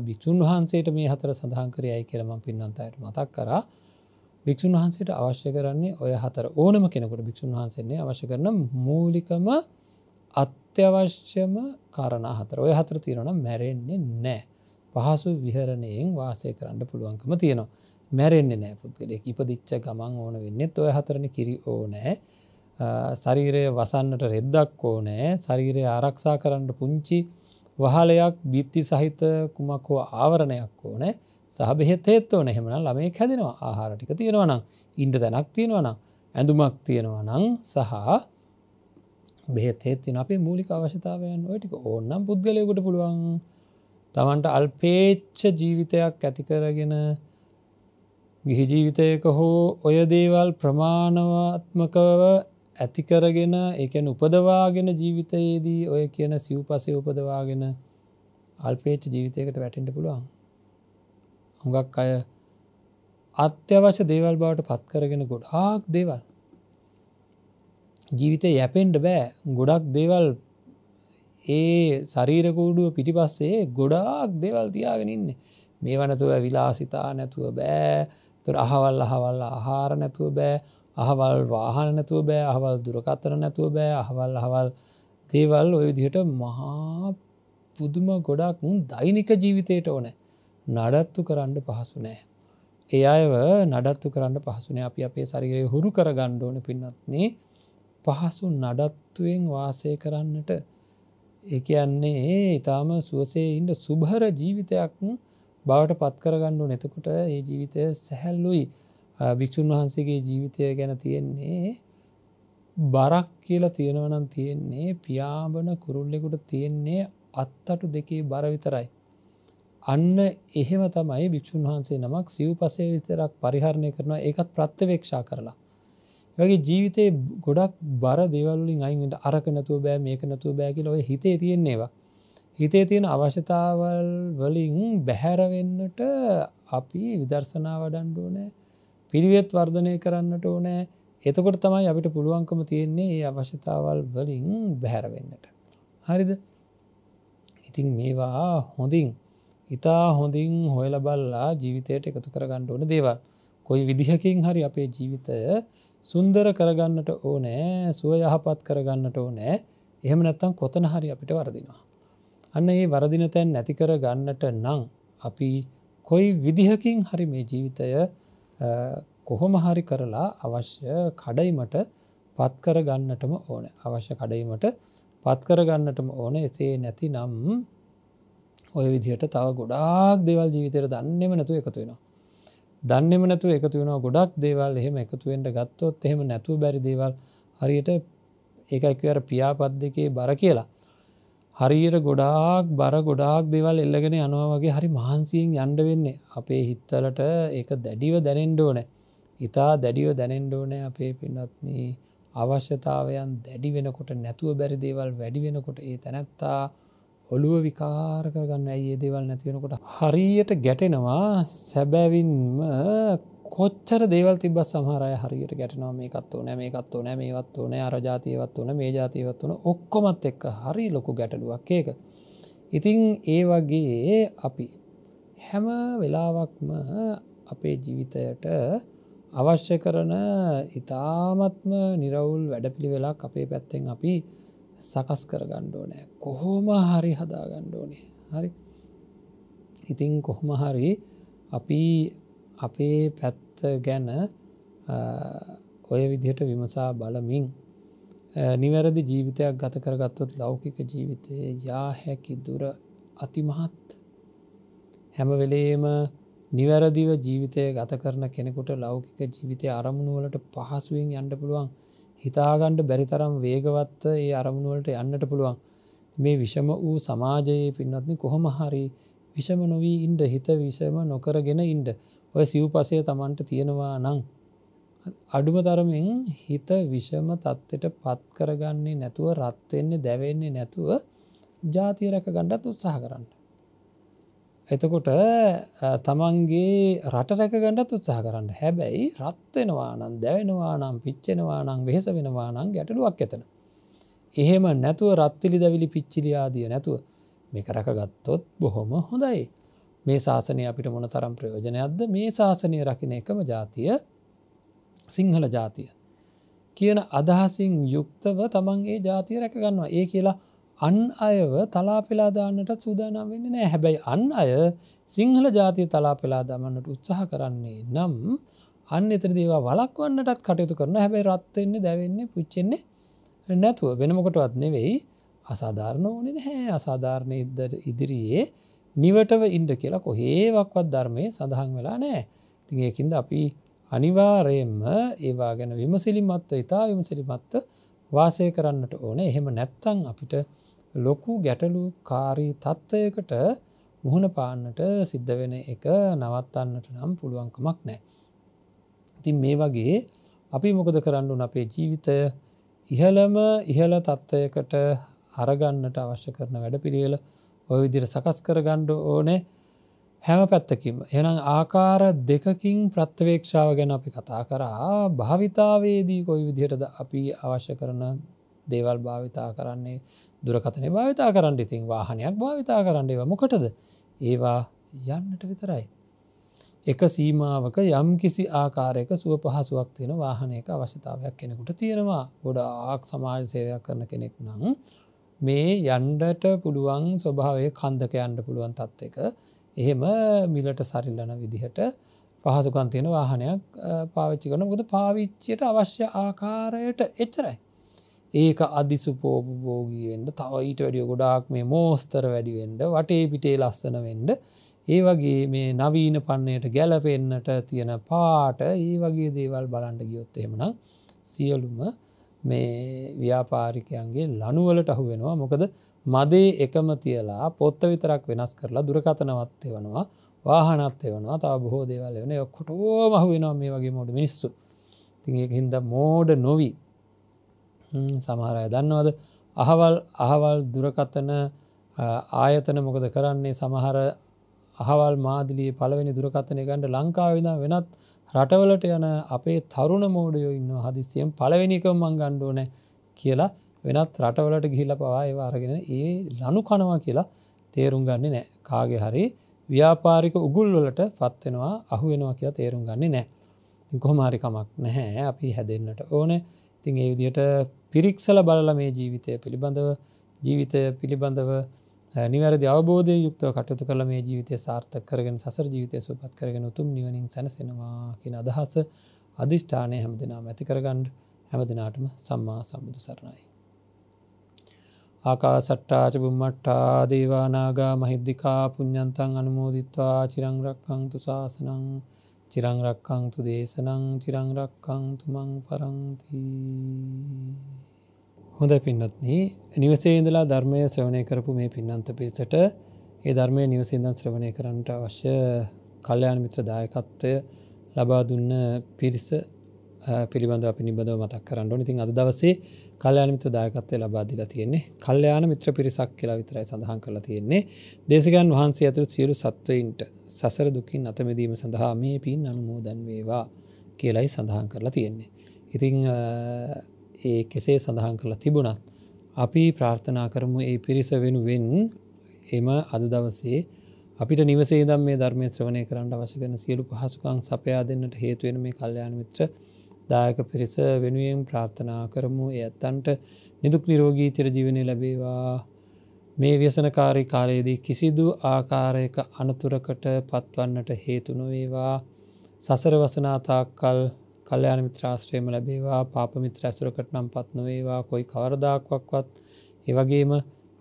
භික්‍ෂූන් වහන්සේට මේ හතර සඳහන් කරයයි කියලම පින්නන්තයට මතක් කරා භික්‍ෂූන් වහන්සේට අවශ්‍ය කරන්නේ ඔය හතර ඕනම කෙනකට භික්‍ෂූන් වහන්සේන්නේ අවශ්‍ය කරන මූලිකම අත්‍යවශ්‍යම කාරණා හතර ඔය හතර තියෙනන මැරෙන්නේ නෑ පහසු විහරණයෙන් වාසය කරන්න පුළුවන්කම තියෙනවා මැරෙන්නේ නෑ පුද්ගලෙක් ඉපදිච්ච ගමන් ඕන වෙන්නෙත් ඔය හතරණ කිරි ඕනෑ ශරීරය වසන්නට රෙද්දක් ඕනෑ ශරීරය ආරක්ෂා කරන්න පුංචි වහලයක් බිත්ති සහිත කුමක් හෝ ආවරණයක් ඕනෑ සහ බෙහෙත් හේත්ව වන හෙමන ළමයෙක් හැදෙනවා ආහාරටික තියෙනවා නම් ඉන්ඩ තැනක් තියෙනවා නම් ඇඳුමක් තියෙනවා නම් සහ බෙහෙත් හේත්තින අපේ මූලික අවශ්‍යතාවයන් ඔටික ඕන්නම් පුද්ගලයකුට පුළුවන් තමන්ට අල්පේච්ච ජීවිතයක් ඇතිකරගෙන ගිහි ජීවිතයක හෝ ඔය දේවල් ප්‍රමාණවාත්මකව ඇතිකරගෙන එකන උපදවාගෙන ජීවිතයේදී ඔය කියන සිව්පසය උපදවාගෙන අල්පේච්ච ජීවිතයකට වැටෙන්ට පුළුවන් හුඟක් අය අත්‍යවශ්‍ය දේවල් බවට පත්කරගෙන ගොඩාක් දේවල් ජීවිතය යැපෙන්ට බෑ ගොඩක් දේවල් ඒ සරීරකූඩුව පිටිපස්සේ ගොඩාක් දේවල් තියාගෙන ඉන්න මේ වනතුව විලාසිතා නැතුව බෑ තුර අහවල් අහවල් ආහාර නැතුව බෑ අහවල් වාහන නැතුව බෑ අහවල් දුරකතර නැතුව බෑ අහවල් අහවල් දේවල් ඔය විදිහට මහා පුදුම ගොඩක් දෛනික ජීවිතයට ඕනෑ නඩත්තු කරන්න පහසු නෑ. ඒ අයව නඩත්තු කරන්න පහසුනෑ අපි අපේ සරිගරය හුරු කර ගණ්ඩෝන පින්නත්න්නේ පහසු නඩත්තුවෙන් වාසය කරන්නට ඒ කියන්නේ ඒ ඉතාම සුවසේ ඉන්ට සුභර ජීවිතයක් බවට පත්කරගන්නු නැතකුට ඒ ජීවිතය සැහැල්ලුයි භික්‍ෂූන් වහන්සේගේ ජීවිතය ගැන තියෙන්නේ බරක් කියලා තියෙනවනම් තියෙන්නේ පියාඹන කුරුල්ලෙකුට තියෙන්නේ අත්තටු දෙකේ බරවිතරයි අන්න එහෙම තමයි භික්‍ෂූන් වහන්සේ නමක් සිව් පසේ විතරක් පරිහරණය කරනවා ඒකත් ප්‍රත්්‍යවේක්ෂා කරලා. වගේ ජීවිතයේ ගොඩක් බර දෙවල්ලින් අයින්ට අරක නැතුව බෑ මේක නැතුව බෑකි ඔය හිතේ තියෙන්නේවා. හිතේ තියෙන අවශ්‍යතාවල් වලින් බැහැරවෙන්නට අපි විදර්ශනා වඩන්ඩ ඕනෑ පිළිවෙත් වර්ධනය කරන්නට ඕනෑ එතකොට තමයි අපිට පුළුවන්කම තියෙන්නේ ඒ අවශ්‍යතාවල් වලින් බැහැරවෙන්නට. හරිද ඉතින් මේවා හොඳින්. ඉතා හොඳින් හොය ලබල්ලා ජීවිතයට එකතු කරගන්න ඕන දේවල් කොයි විදිහකින් හරි අපේ ජීවිතය සුන්දර කරගන්නට ඕනෑ සුව යහපත් කරගන්නට ඕනෑ එහෙම නැත්තම් කොතන හරි අපිට වරදිනවා. අන්න ඒ වරදින තැන් නැති කර ගන්නට නං අපි කොයි විදිහකින් හරි මේ ජීවිතය කොහොම හරි කරලා අවශ්‍ය කඩයිමට පත්කර ගන්නටම ඕන අවශ්‍ය කඩයිමට පත්කර ගන්නටම ඕන එසේ නැති නම් ඔය විදිහට තව ගොඩාක් දෙවල් ජීවිතයට දන්නෙම නැතු එකතු වෙනවා. දන්නෙම නැතු එකතු වෙන ගොඩක් දේවල් එහෙම එකතුවෙන්ට ගත්තොත් එහෙම නැතුව බැරි දේවල් හරියට ඒකයිවර පියාපත් දෙකේ බර කියලා. හරියට ගොඩාක් බර ගොඩාක් දෙවල් එල්ලගෙන යනවා වගේ හරි මහන්සියෙන් යන්ඩ වෙන්නේ අපේ හිත්තලට ඒක දැඩිව දැනෙන්ඩෝනෑ. ඉතා දැඩිව දැනෙන්ඩෝනෑ අපේ පින්නත්න අවශ්‍යතාවයන් දැඩි වෙනකොට නැතුව බැරි දේවල් වැඩි වෙනකොට ඒ තැනැත්තා ඔළුව විකාර කරගන්න ඇයි ඒ දේවල් නැතිවෙනකොට හරියට ගැටෙනවා සැබැවින්ම කොච්චර දේවල් තිබ සහරය හරියට ගැටනවා මේකත් ඕන මේකත් ඕන මේවත් ඕන අරජාතයවත් වන මේ ජාතිවත් වන ඔක්කොමත් එක්ක හරි ලොකු ගැටලුවක් ඒක. ඉතිං ඒ වගේ අපි හැම වෙලාවක්ම අපේ ජීවිතයට අවශ්‍ය කරන ඉතාමත්ම නිරවුල් වැඩපිළි වෙලා අපේ පැත්තෙන් අපි සකස් කර ගණ්ඩෝනෑ කොහොම හරි හදා ගණ්ඩෝනේ හරි ඉතින් කොහොම හරි අපි අපේ පැත්ත ගැන ඔය විදිහට විමසා බලමින් නිවැරදි ජීවිතයක් ගත කරගත්තොත් ලෞකික ජීවිතය යාහැකි දුර අතිමහත් හැමවෙලේම නිවැරදිව ජීවිතය ගත කරන කෙනෙකුට ලෞකික ජීවිතය අරමුණුවලට පහසුවෙන් යන්න පුළුවන් හිතාගණ්ඩ බැරිතරම් වේගවත්ව ඒ අරමුණුවලට යන්නට පුළුවන් මේ විෂම වූ සමාජයේ පින්නත්න කොහොම හරි විෂම නොවී ඉන්ඩ හිත විසම නොකරගෙන ඉන්ඩ ඔය සිව්පසය තමන්ට තියෙනවා නං අඩුම තරමෙන් හිත විෂම තත්ත්වයට පත් කරගන්නේ නැතුව රත්වෙන්නේ දැවෙන්නේ නැතුව ජාතිය රැක ගණ්ඩත් උත්සාහ කරන්න එතකොට තමන්ගේ රට රැක ගණඩත් උත්සාහ කරන්න හැබැයි රත්වෙනවා නම් දැවෙනවා නම් පිච්චෙනවා නම් වෙහෙස වෙනවා නම් ගැටලුවක් ඇතන. එහෙම නැතුව රත්තිලි දැවිලි පිච්චිලියාදිය නැතුව මේක රැකගත්තොත් බොහොම හොඳයි. මේ ශාසනය අපිට මොන තරම් ප්‍රයෝජනයක්ද මේ ශාසනය රකින එකම ජාතිය සිංහල ජාතිය. කියන අදහසින් යුක්තව තමන්ගේ ජාතිය රැකගන්නවා ඒ කියලා අන් අයව තලාපෙලා දාන්නට සූදානම් වෙන්නේ නෑ හැබැයි අන් අය සිංහල ජාතිය තලාපෙලා දමන්නට උත්සාහ කරන්නේ නම් අන්න එතර දේවා වලක්වන්නටත් කටයුතු කරන හැබැයි රත්වෙන්නේ දැවෙන්නේ පුච්චෙන්නේ නැතුව වෙනමකොටවත් නෙවෙයි අසාධාරණ ඕනෙ නැහැ අසාධාරණය ඉදර ඉදිරියේ නිවටව ඉන්ඩ කියලා කොහේවක්වත් ධර්මය සඳහන් වෙලා නෑ තිඒකින්ද අපි අනිවාරයෙන්ම ඒවා ගැන විමසිලිමත්ව ඉතා විමසිලිමත්ව වාසය කරන්නට ඕන එහෙම නැත්තං අපිට ලොකු ගැටලු කාරී තත්ත්වයකට මුහුණ පාන්නට සිද්ධ වෙන එක නවත්තන්නට නම් පුළුවන්කමක් නෑ. ඉතින් මේ වගේ අපි මොකද කරන්නු අපේ ජීවිතය ඉහළම ඉහළ තත්ත්වයකට අරගන්නට අවශ්‍ය කරන වැඩ පිළියල ඔය විදිර සකස් කර ගණ්ඩ ඕනේ හැම පැත්තකින් එනම් ආකාර දෙකකින් ප්‍රත්්‍රවේක්ෂාව ගැන අපි කතා කරා භාවිතාවේදී කොයි විදිහටද අපි අවශ්‍ය කරන දේවල් භාවිතා කරන්නේ දුරකතනය භාවිතා කරන්න ඉතින් වාහනයක් භාවිතා කරන්න ඒව මොකටද ඒවා යන්නට විතරයි. එක සීමාවක යම් කිසි ආකාරයක සුව පහසුවක් තියෙන වාහනයක අවශ්‍යතාවයක් කෙනෙකුට තියෙනවා ගොඩ ආක් සමාජ සේවයක් කරන කෙනෙක් නම් මේ යන්ඩට පුළුවන් ස්වභාවය කන්දක යන්ඩ පුළුවන් තත් එක එහෙම මිලට සරිල්ලන විදිහට පහසුකන් තියෙන වාහනයක් පාවිච්චි කරන ගොද පාවිච්චයට අවශ්‍ය ආකාරයට එච්චරයි ඒක අධිසුපෝපභෝගී වෙන්ඩ තව ඊට වැඩිය ගොඩාක් මේ මෝස්තර වැඩිවෙන්ඩ වටේ පිටේ ලස්සන වෙන්ඩ ඒ වගේ මේ නවීන පන්නයට ගැලපෙන්න්නට තියෙන පාට ඒ වගේ දේවල් බලන්ඩ ගියොත් එෙමන සියලුම මේ ව්‍යාපාරිකයන්ගේ ලනුවලට අහු වෙනවා මොකද මදේ එකම තියලා පොත්ත විතරක් වෙනස් කරලා දුරකතනවත්තය වනවා වාහනත්තය වනවා තා බොහෝ දේවල් වන ඔක්කොටෝ මහු වෙනවා මේ වගේ මෝඩ මිනිස්සු තිඒ හින්ද මෝඩ නොවී සමහරය දන්නවද අහවල් අහවල් දුරකතන ආයතන මොකද කරන්නේ සමහර අහවල් මාදිලිය පළවෙනි දුරකතනය ගණඩ ලංකාවෙන වෙනත් රටවලට යන අපේ තරුණ මෝඩයෝ ඉන්න හදිස්සියෙන් පලවෙනිකම් මං ගණ්ඩෝනෑ කියලා වෙනත් රටවලට ගිහිල පවා ඒවා අරගෙන ඒ ලනු කනවා කියලා තේරුම් ගන්නේ නෑ කාගේ හරි ව්‍යාපාරික උගුල්වලට පත්වෙනවා අහුවෙනවා කියලා තේරුම් ගන්නේ නෑ කොහමාරිකමක් නැහැ අපි හැදන්නට ඕන ඉතින් ඒ විදියට පිරික්සල බලල මේ ජීවිතය පිළිබඳව ජීවිතය පිළිබඳව නිවැරදි අවබෝධය යුක්තව කටයුතු කළ මේ ජීවිතය සාර්ථක කරගෙන සසර ජීවිතය සුපත් කරගෙන උතුම් නිවනින් සැනසෙනවා කියෙන අදහස අධිෂ්ඨානය හැමදිනා මැතිකරගණ්ඩ හැමදිනාටම සම්මා සම්බුදු සරණයි. ආකා සට්ටාචබුම්මට්ටා දේවානාගා මහිද්දිකා පුഞ්ඥන්තන් අනුමෝදිත්වා චිරංරක්කං තුසාසනං චිරංරක්කංතු දේශනං චිරංරක්කංතු මං පරංති හොඳ පින්නත්න නිවසේදලා ධර්මය ශ්‍රවණය කරපු මේ පින්නන්ත පිරිසට ඒ ධර්මය නිවසිදන් ශ්‍රවණය කරන්නට අවශ්‍ය කල්්‍යයාන මිත්‍ර දායකත්වය ලබා දුන්න පිරිස පිළිබඳ අපි නිබඳව මතක් කරන්න ඉතින් අද දවසේ කල්්‍යයාන මිත්‍ර දායකත්වය ලබා දිලා තියෙන්නේ කල්්‍යයාන මිත්‍ර පිරිසක් කියලා විතරයි සඳහන් කළ තියෙන්නේ දේශකයන් වහන්සේ ඇතුළු සියලු සත්වයින්ට සසර දුකින් අතමැදීම සඳහා මේ පින් අනුමෝදන් වේවා කියලයි සඳහන් කරලා තියෙන්නේ. ඉතිං ඒ කෙසේ සඳහන් කරලා තිබුණත් අපි ප්‍රාර්ථනා කරමු ඒ පිරිස වෙනුවෙන් එම අද දවසේ අපිට නිවසේ දම් මේ ධර්මය ශ්‍රවණය කරන්න අවශකන සියලු පහසුකං සපයා දෙන්නට හේතුවෙන මේ කල්්‍යයාන මිත්‍ර දායක පිරිස වෙනුවෙන් ප්‍රාර්ථනා කරමු ඇත්තන්ට නිදුක් නිරෝගී චිරජීවනය ලැබේවා මේ ව්‍යසනකාරී කාලයේදී කිසිදු ආකාරයක අනතුරකට පත්වන්නට හේතුනොවේවා සසර වසනාතාක්කල් කල්්‍යයාන මිත්‍රාශ්‍රයම ලැබේවා පාපමිත්‍ර ඇසුරකට නම් පත්නොවේවා කොයි කවරදාක්වක්වත් එවගේම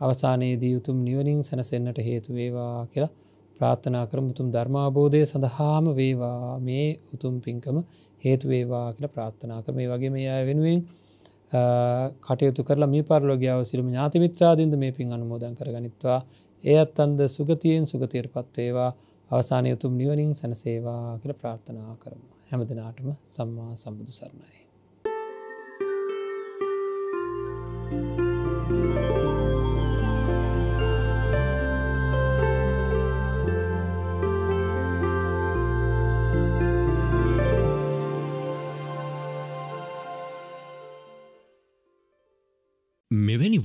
අවසානයේදී යුතුම් නිවනින් සැනසෙන්න්නට හේතුවේවා කියලා ප්‍රාථනා කරම උතුම් ධර්මාබෝධය සඳහාම වේවා මේ උතුම් පින්කම හේතුවේවා කියල ප්‍රාත්ථනා කර මේ වගේ මේ අය වෙනුවෙන් කටයුතු කරලා මේ පරලෝගියාව සිරම ඥාතිමිත්‍රාදීන්ද මේ පින් අනුමෝදන් කර ගනිත්වා ඒ අත්තන්ද සුගතියෙන් සුගතීර පත්වේවා අවසානය උතුම් නිවනින් සැනසේවා කළ ප්‍රාර්ථනා කරම හැමදිනාටම සම්මා සම්බුදු සරණයි. Thank you.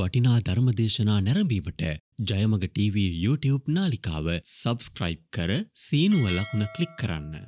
වටිනා ධර්මදේශනා නැරඹීමට ජයමග TV YouTube නාලිකාව සබස්ක්‍රයිබ් කර සීනුව ලකුණ ක්ලික් කරන්න.